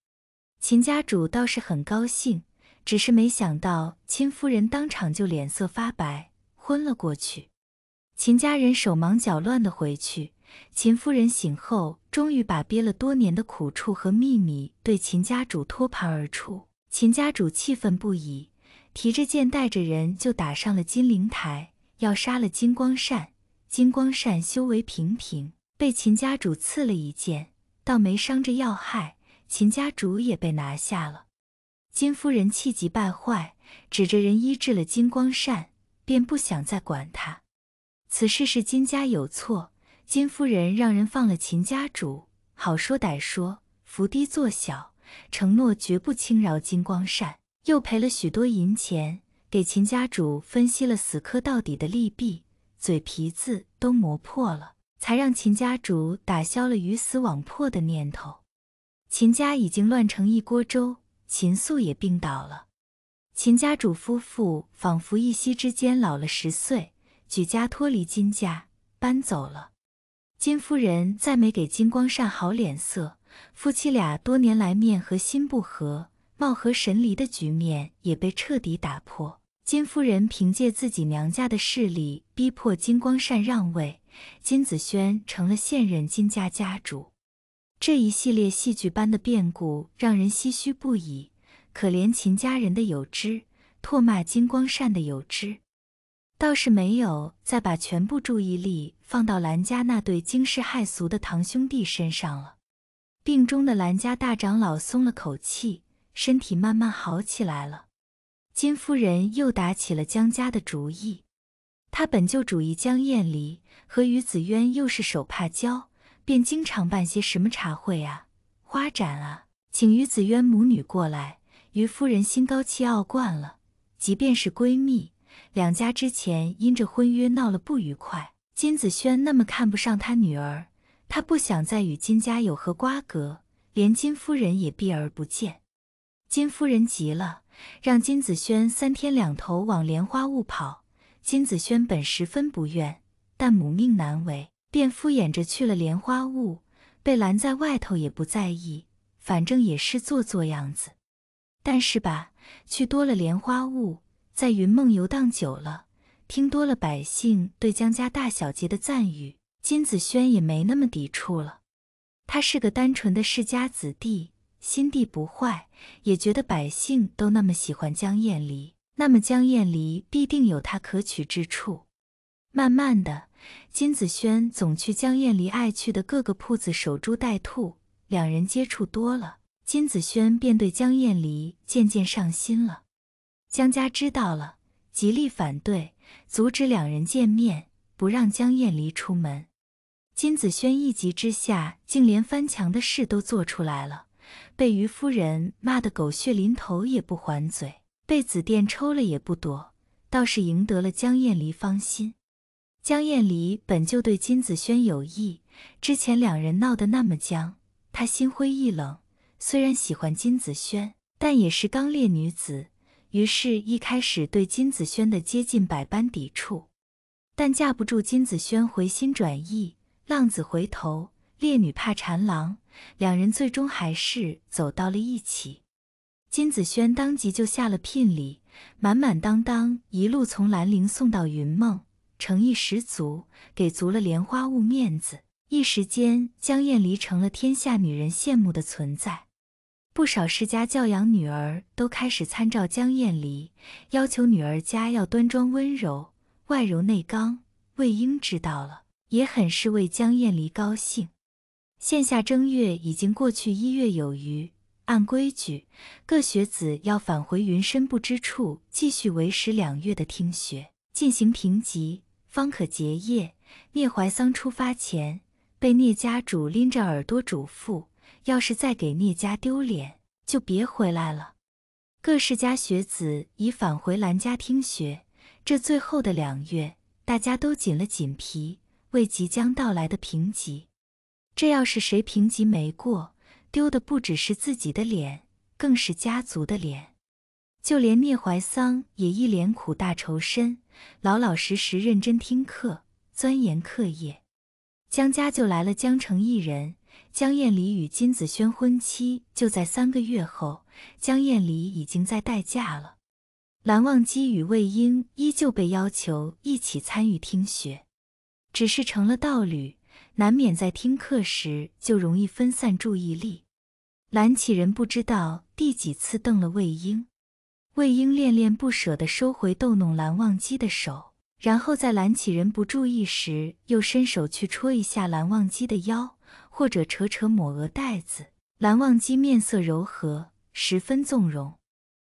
秦家主倒是很高兴，只是没想到秦夫人当场就脸色发白，昏了过去。秦家人手忙脚乱地回去。秦夫人醒后，终于把憋了多年的苦处和秘密对秦家主托盘而出。秦家主气愤不已，提着剑带着人就打上了金陵台，要杀了金光善。金光善修为平平，被秦家主刺了一剑，倒没伤着要害。秦家主也被拿下了。金夫人气急败坏，指着人医治了金光善，便不想再管他。此事是金家有错。金夫人让人放了秦家主，好说歹说，伏低做小，承诺绝不轻饶金光善，又赔了许多银钱，给秦家主分析了死磕到底的利弊，嘴皮子都磨破了，才让秦家主打消了鱼死网破的念头。秦家已经乱成一锅粥，秦素也病倒了，秦家主夫妇仿佛一夕之间老了十岁，举家脱离金家，搬走了。金夫人再没给金光善好脸色，夫妻俩多年来面和心不和、貌合神离的局面也被彻底打破。金夫人凭借自己娘家的势力，逼迫金光善让位，金子轩成了现任金家家主。这一系列戏剧般的变故让人唏嘘不已，可怜秦家人的有之，唾骂金光善的有之，倒是没有再把全部注意力。放到兰家那对惊世骇俗的堂兄弟身上了。病中的兰家大长老松了口气，身体慢慢好起来了。金夫人又打起了江家的主意。她本就主意江厌离和于子渊又是手帕交，便经常办些什么茶会啊、花展啊，请于子渊母女过来。于夫人心高气傲惯了，即便是闺蜜，两家之前因着婚约闹了不愉快。金子轩那么看不上他女儿，他不想再与金家有何瓜葛，连金夫人也避而不见。金夫人急了，让金子轩三天两头往莲花坞跑。金子轩本十分不愿，但母命难违，便敷衍着去了莲花坞。被拦在外头也不在意，反正也是做做样子。但是吧，去多了莲花坞，在云梦游荡久了。听多了百姓对江家大小姐的赞誉，金子轩也没那么抵触了。他是个单纯的世家子弟，心地不坏，也觉得百姓都那么喜欢江厌离，那么江厌离必定有他可取之处。慢慢的，金子轩总去江厌离爱去的各个铺子守株待兔，两人接触多了，金子轩便对江厌离渐渐上心了。江家知道了，极力反对。阻止两人见面，不让江晏离出门。金子轩一急之下，竟连翻墙的事都做出来了，被于夫人骂得狗血淋头也不还嘴，被紫电抽了也不躲，倒是赢得了江晏离芳心。江晏离本就对金子轩有意，之前两人闹得那么僵，他心灰意冷。虽然喜欢金子轩，但也是刚烈女子。于是，一开始对金子轩的接近百般抵触，但架不住金子轩回心转意，浪子回头，烈女怕缠郎，两人最终还是走到了一起。金子轩当即就下了聘礼，满满当当，一路从兰陵送到云梦，诚意十足，给足了莲花坞面子。一时间，江艳离成了天下女人羡慕的存在。不少世家教养女儿都开始参照江厌离，要求女儿家要端庄温柔，外柔内刚。魏婴知道了，也很是为江厌离高兴。现下正月已经过去一月有余，按规矩，各学子要返回云深不知处继续维持两月的听学，进行评级，方可结业。聂怀桑出发前，被聂家主拎着耳朵嘱咐。要是再给聂家丢脸，就别回来了。各世家学子已返回兰家听学，这最后的两月，大家都紧了紧皮，为即将到来的评级。这要是谁评级没过，丢的不只是自己的脸，更是家族的脸。就连聂怀桑也一脸苦大仇深，老老实实认真听课，钻研课业。江家就来了江城一人。江厌离与金子轩婚期就在三个月后，江厌离已经在待嫁了。蓝忘机与魏婴依旧被要求一起参与听学，只是成了道侣，难免在听课时就容易分散注意力。蓝启人不知道第几次瞪了魏婴，魏婴恋恋不舍地收回逗弄蓝忘机的手，然后在蓝启人不注意时又伸手去戳一下蓝忘机的腰。或者扯扯抹额带子，蓝忘机面色柔和，十分纵容。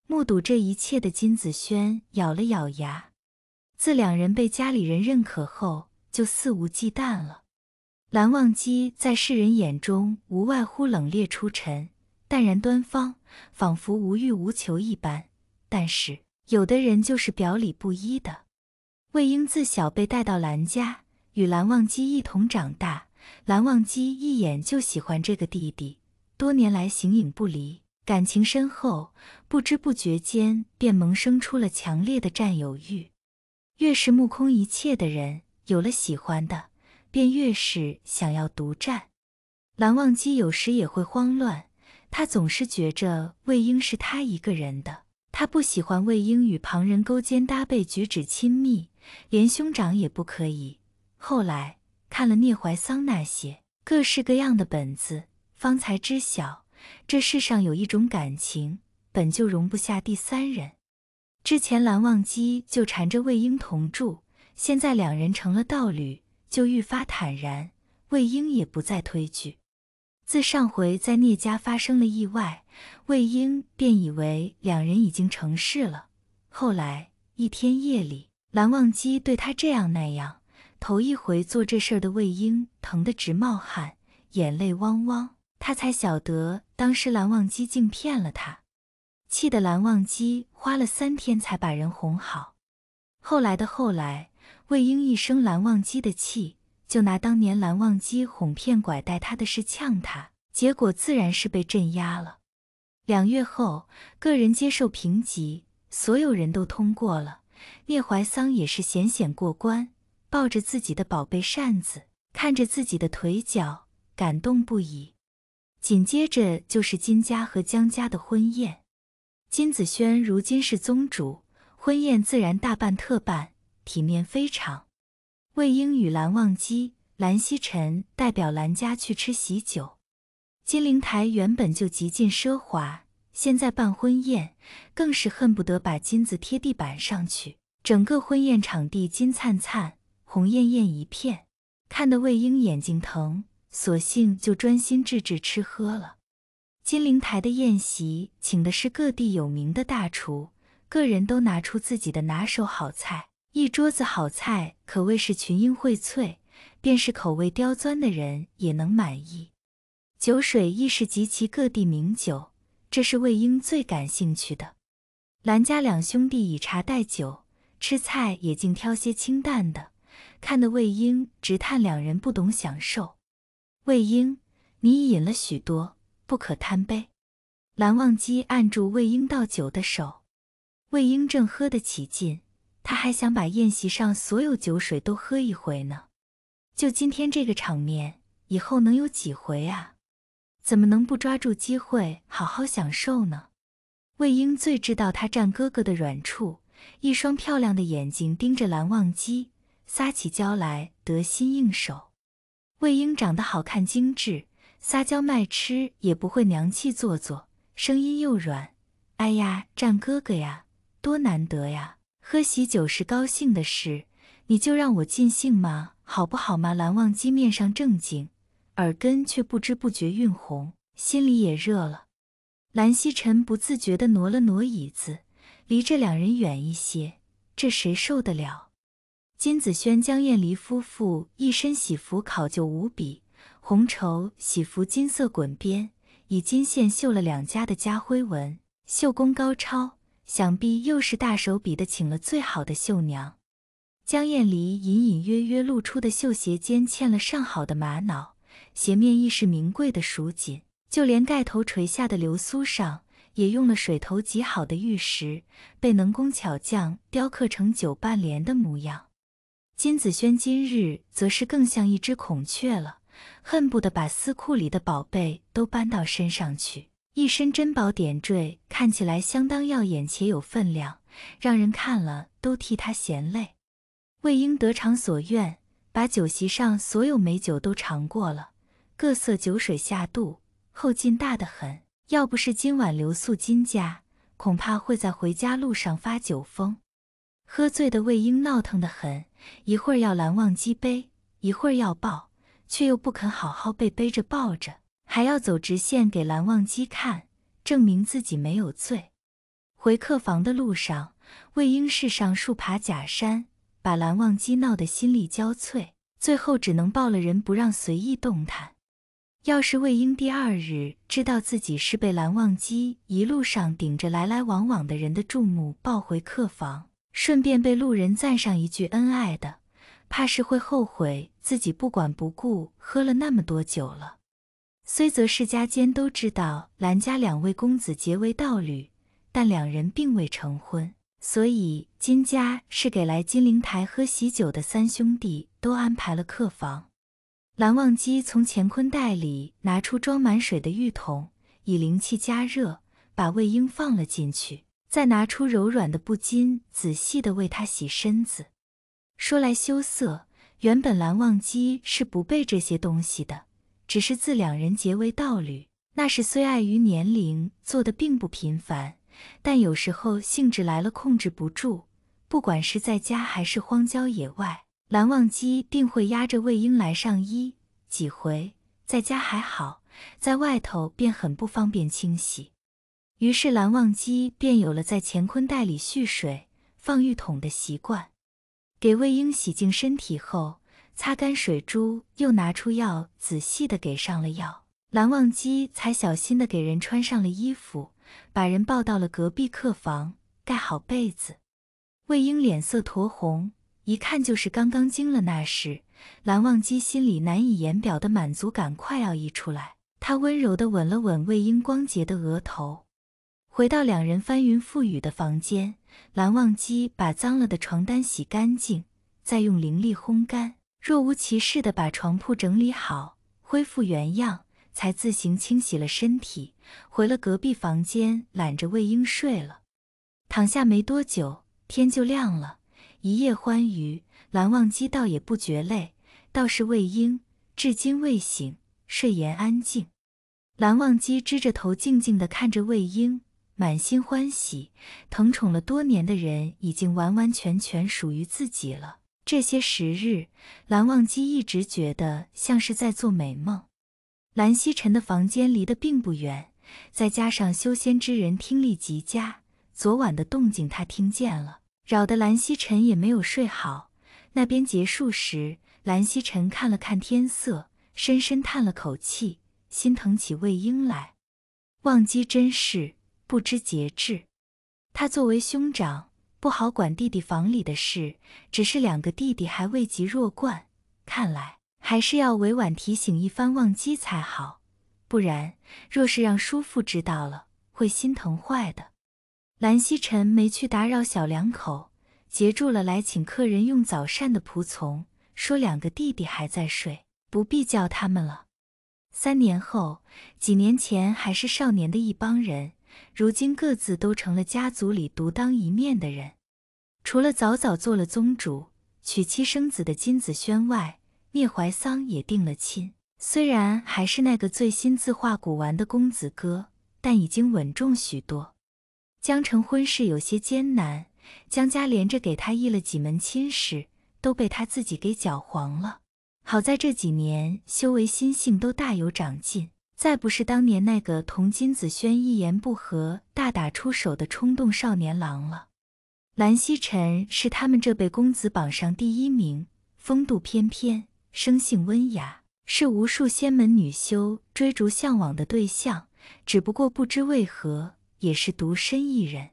目睹这一切的金子轩咬了咬牙，自两人被家里人认可后，就肆无忌惮了。蓝忘机在世人眼中无外乎冷冽出尘、淡然端方，仿佛无欲无求一般。但是有的人就是表里不一的。魏婴自小被带到蓝家，与蓝忘机一同长大。蓝忘机一眼就喜欢这个弟弟，多年来形影不离，感情深厚，不知不觉间便萌生出了强烈的占有欲。越是目空一切的人，有了喜欢的，便越是想要独占。蓝忘机有时也会慌乱，他总是觉着魏婴是他一个人的，他不喜欢魏婴与旁人勾肩搭背，举止亲密，连兄长也不可以。后来。看了聂怀桑那些各式各样的本子，方才知晓这世上有一种感情本就容不下第三人。之前蓝忘机就缠着魏婴同住，现在两人成了道侣，就愈发坦然。魏婴也不再推拒。自上回在聂家发生了意外，魏婴便以为两人已经成事了。后来一天夜里，蓝忘机对他这样那样。头一回做这事儿的魏婴疼得直冒汗，眼泪汪汪。他才晓得当时蓝忘机竟骗了他，气得蓝忘机花了三天才把人哄好。后来的后来，魏婴一生蓝忘机的气，就拿当年蓝忘机哄骗、拐带他的事呛他，结果自然是被镇压了。两月后，个人接受评级，所有人都通过了，聂怀桑也是险险过关。抱着自己的宝贝扇子，看着自己的腿脚，感动不已。紧接着就是金家和江家的婚宴。金子轩如今是宗主，婚宴自然大办特办，体面非常。魏婴与蓝忘机、蓝曦臣代表蓝家去吃喜酒。金陵台原本就极尽奢华，现在办婚宴，更是恨不得把金子贴地板上去，整个婚宴场地金灿灿。红艳艳一片，看得魏婴眼睛疼，索性就专心致志吃喝了。金陵台的宴席请的是各地有名的大厨，个人都拿出自己的拿手好菜，一桌子好菜可谓是群英荟萃，便是口味刁钻的人也能满意。酒水亦是集齐各地名酒，这是魏婴最感兴趣的。兰家两兄弟以茶代酒，吃菜也尽挑些清淡的。看得魏婴直叹，两人不懂享受。魏婴，你饮了许多，不可贪杯。蓝忘机按住魏婴倒酒的手。魏婴正喝得起劲，他还想把宴席上所有酒水都喝一回呢。就今天这个场面，以后能有几回啊？怎么能不抓住机会好好享受呢？魏婴最知道他占哥哥的软处，一双漂亮的眼睛盯着蓝忘机。撒起娇来得心应手，魏婴长得好看精致，撒娇卖吃也不会娘气做作，声音又软。哎呀，战哥哥呀，多难得呀！喝喜酒是高兴的事，你就让我尽兴嘛，好不好嘛？蓝忘机面上正经，耳根却不知不觉晕红，心里也热了。蓝曦臣不自觉的挪了挪椅子，离这两人远一些，这谁受得了？金子轩、江晏离夫妇一身喜服考究无比，红绸喜服金色滚边，以金线绣了两家的家徽纹，绣工高超，想必又是大手笔的请了最好的绣娘。江晏离隐隐约约露出的绣鞋尖嵌了上好的玛瑙，鞋面亦是名贵的蜀锦，就连盖头垂下的流苏上也用了水头极好的玉石，被能工巧匠雕刻成九瓣莲的模样。金子轩今日则是更像一只孔雀了，恨不得把私库里的宝贝都搬到身上去，一身珍宝点缀，看起来相当耀眼且有分量，让人看了都替他嫌累。魏婴得偿所愿，把酒席上所有美酒都尝过了，各色酒水下肚，后劲大得很。要不是今晚留宿金家，恐怕会在回家路上发酒疯。喝醉的魏婴闹腾的很，一会儿要蓝忘机背，一会儿要抱，却又不肯好好被背着抱着，还要走直线给蓝忘机看，证明自己没有醉。回客房的路上，魏婴试上树爬假山，把蓝忘机闹得心力交瘁，最后只能抱了人不让随意动弹。要是魏婴第二日知道自己是被蓝忘机一路上顶着来来往往的人的注目抱回客房。顺便被路人赞上一句恩爱的，怕是会后悔自己不管不顾喝了那么多酒了。虽则世家间都知道蓝家两位公子结为道侣，但两人并未成婚，所以金家是给来金陵台喝喜酒的三兄弟都安排了客房。蓝忘机从乾坤袋里拿出装满水的浴桶，以灵气加热，把魏婴放了进去。再拿出柔软的布巾，仔细的为他洗身子。说来羞涩，原本蓝忘机是不备这些东西的，只是自两人结为道侣，那时虽碍于年龄，做的并不频繁，但有时候兴致来了，控制不住。不管是在家还是荒郊野外，蓝忘机定会压着魏婴来上衣几回。在家还好，在外头便很不方便清洗。于是蓝忘机便有了在乾坤袋里蓄水放浴桶的习惯，给魏婴洗净身体后，擦干水珠，又拿出药，仔细的给上了药。蓝忘机才小心的给人穿上了衣服，把人抱到了隔壁客房，盖好被子。魏婴脸色酡红，一看就是刚刚惊了那事。蓝忘机心里难以言表的满足感快要溢出来，他温柔的吻了吻魏婴光洁的额头。回到两人翻云覆雨的房间，蓝忘机把脏了的床单洗干净，再用灵力烘干，若无其事的把床铺整理好，恢复原样，才自行清洗了身体，回了隔壁房间，揽着魏婴睡了。躺下没多久，天就亮了。一夜欢愉，蓝忘机倒也不觉累，倒是魏婴至今未醒，睡颜安静。蓝忘机支着头，静静的看着魏婴。满心欢喜，疼宠了多年的人已经完完全全属于自己了。这些时日，蓝忘机一直觉得像是在做美梦。蓝曦臣的房间离得并不远，再加上修仙之人听力极佳，昨晚的动静他听见了，扰得蓝曦臣也没有睡好。那边结束时，蓝曦臣看了看天色，深深叹了口气，心疼起魏婴来。忘机真是。不知节制，他作为兄长不好管弟弟房里的事，只是两个弟弟还未及弱冠，看来还是要委婉提醒一番。忘机才好，不然若是让叔父知道了，会心疼坏的。蓝曦臣没去打扰小两口，截住了来请客人用早膳的仆从，说两个弟弟还在睡，不必叫他们了。三年后，几年前还是少年的一帮人。如今各自都成了家族里独当一面的人，除了早早做了宗主、娶妻生子的金子轩外，聂怀桑也定了亲。虽然还是那个醉心字画、古玩的公子哥，但已经稳重许多。江城婚事有些艰难，江家连着给他议了几门亲事，都被他自己给搅黄了。好在这几年修为、心性都大有长进。再不是当年那个同金子轩一言不合大打出手的冲动少年郎了。蓝曦臣是他们这辈公子榜上第一名，风度翩翩，生性温雅，是无数仙门女修追逐向往的对象。只不过不知为何，也是独身一人。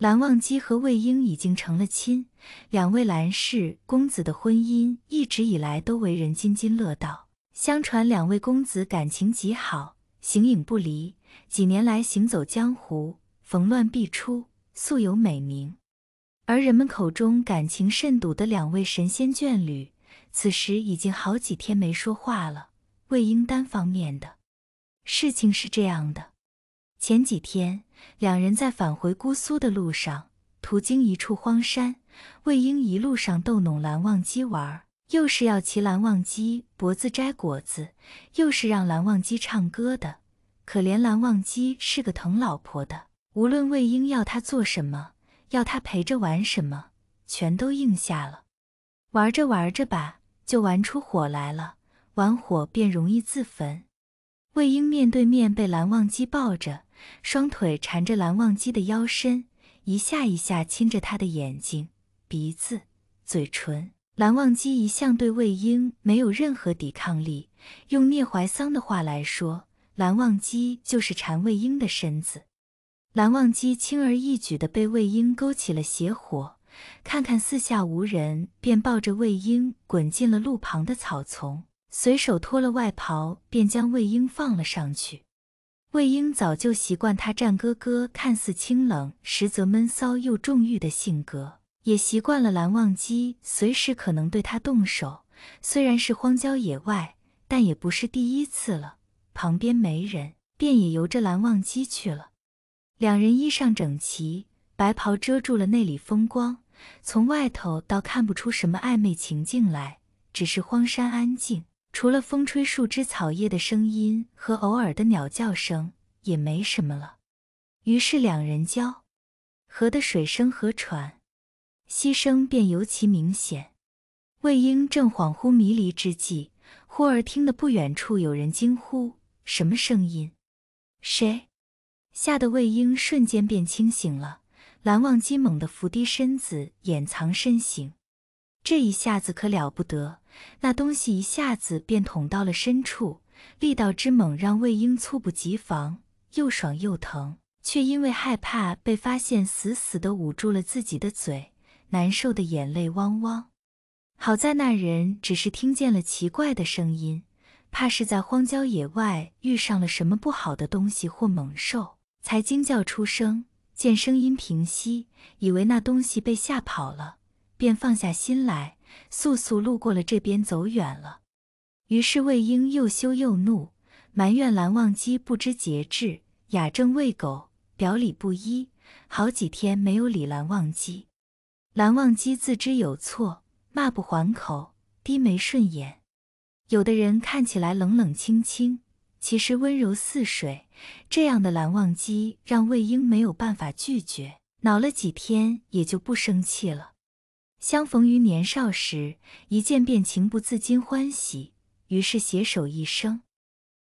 蓝忘机和魏婴已经成了亲，两位蓝氏公子的婚姻一直以来都为人津津乐道。相传两位公子感情极好，形影不离。几年来行走江湖，逢乱必出，素有美名。而人们口中感情甚笃的两位神仙眷侣，此时已经好几天没说话了。魏婴单方面的。事情是这样的，前几天两人在返回姑苏的路上，途经一处荒山，魏婴一路上逗弄蓝忘机玩儿。又是要骑蓝忘机脖子摘果子，又是让蓝忘机唱歌的。可怜蓝忘机是个疼老婆的，无论魏婴要他做什么，要他陪着玩什么，全都应下了。玩着玩着吧，就玩出火来了。玩火便容易自焚。魏婴面对面被蓝忘机抱着，双腿缠着蓝忘机的腰身，一下一下亲着他的眼睛、鼻子、嘴唇。蓝忘机一向对魏婴没有任何抵抗力。用聂怀桑的话来说，蓝忘机就是馋魏婴的身子。蓝忘机轻而易举地被魏婴勾起了邪火，看看四下无人，便抱着魏婴滚进了路旁的草丛，随手脱了外袍，便将魏婴放了上去。魏婴早就习惯他战哥哥看似清冷，实则闷骚又重欲的性格。也习惯了蓝忘机随时可能对他动手，虽然是荒郊野外，但也不是第一次了。旁边没人，便也由着蓝忘机去了。两人衣裳整齐，白袍遮住了内里风光，从外头倒看不出什么暧昧情境来。只是荒山安静，除了风吹树枝草叶的声音和偶尔的鸟叫声，也没什么了。于是两人交河的水声和船。牺牲便尤其明显。魏婴正恍惚迷离之际，忽而听得不远处有人惊呼：“什么声音？”谁？吓得魏婴瞬间便清醒了。蓝忘机猛地伏低身子，掩藏身形。这一下子可了不得，那东西一下子便捅到了深处，力道之猛让魏婴猝不及防，又爽又疼，却因为害怕被发现，死死的捂住了自己的嘴。难受的眼泪汪汪，好在那人只是听见了奇怪的声音，怕是在荒郊野外遇上了什么不好的东西或猛兽，才惊叫出声。见声音平息，以为那东西被吓跑了，便放下心来，速速路过了这边，走远了。于是魏婴又羞又怒，埋怨蓝忘机不知节制，雅正喂狗，表里不一，好几天没有理蓝忘机。蓝忘机自知有错，骂不还口，低眉顺眼。有的人看起来冷冷清清，其实温柔似水。这样的蓝忘机，让魏婴没有办法拒绝。恼了几天，也就不生气了。相逢于年少时，一见便情不自禁欢喜，于是携手一生。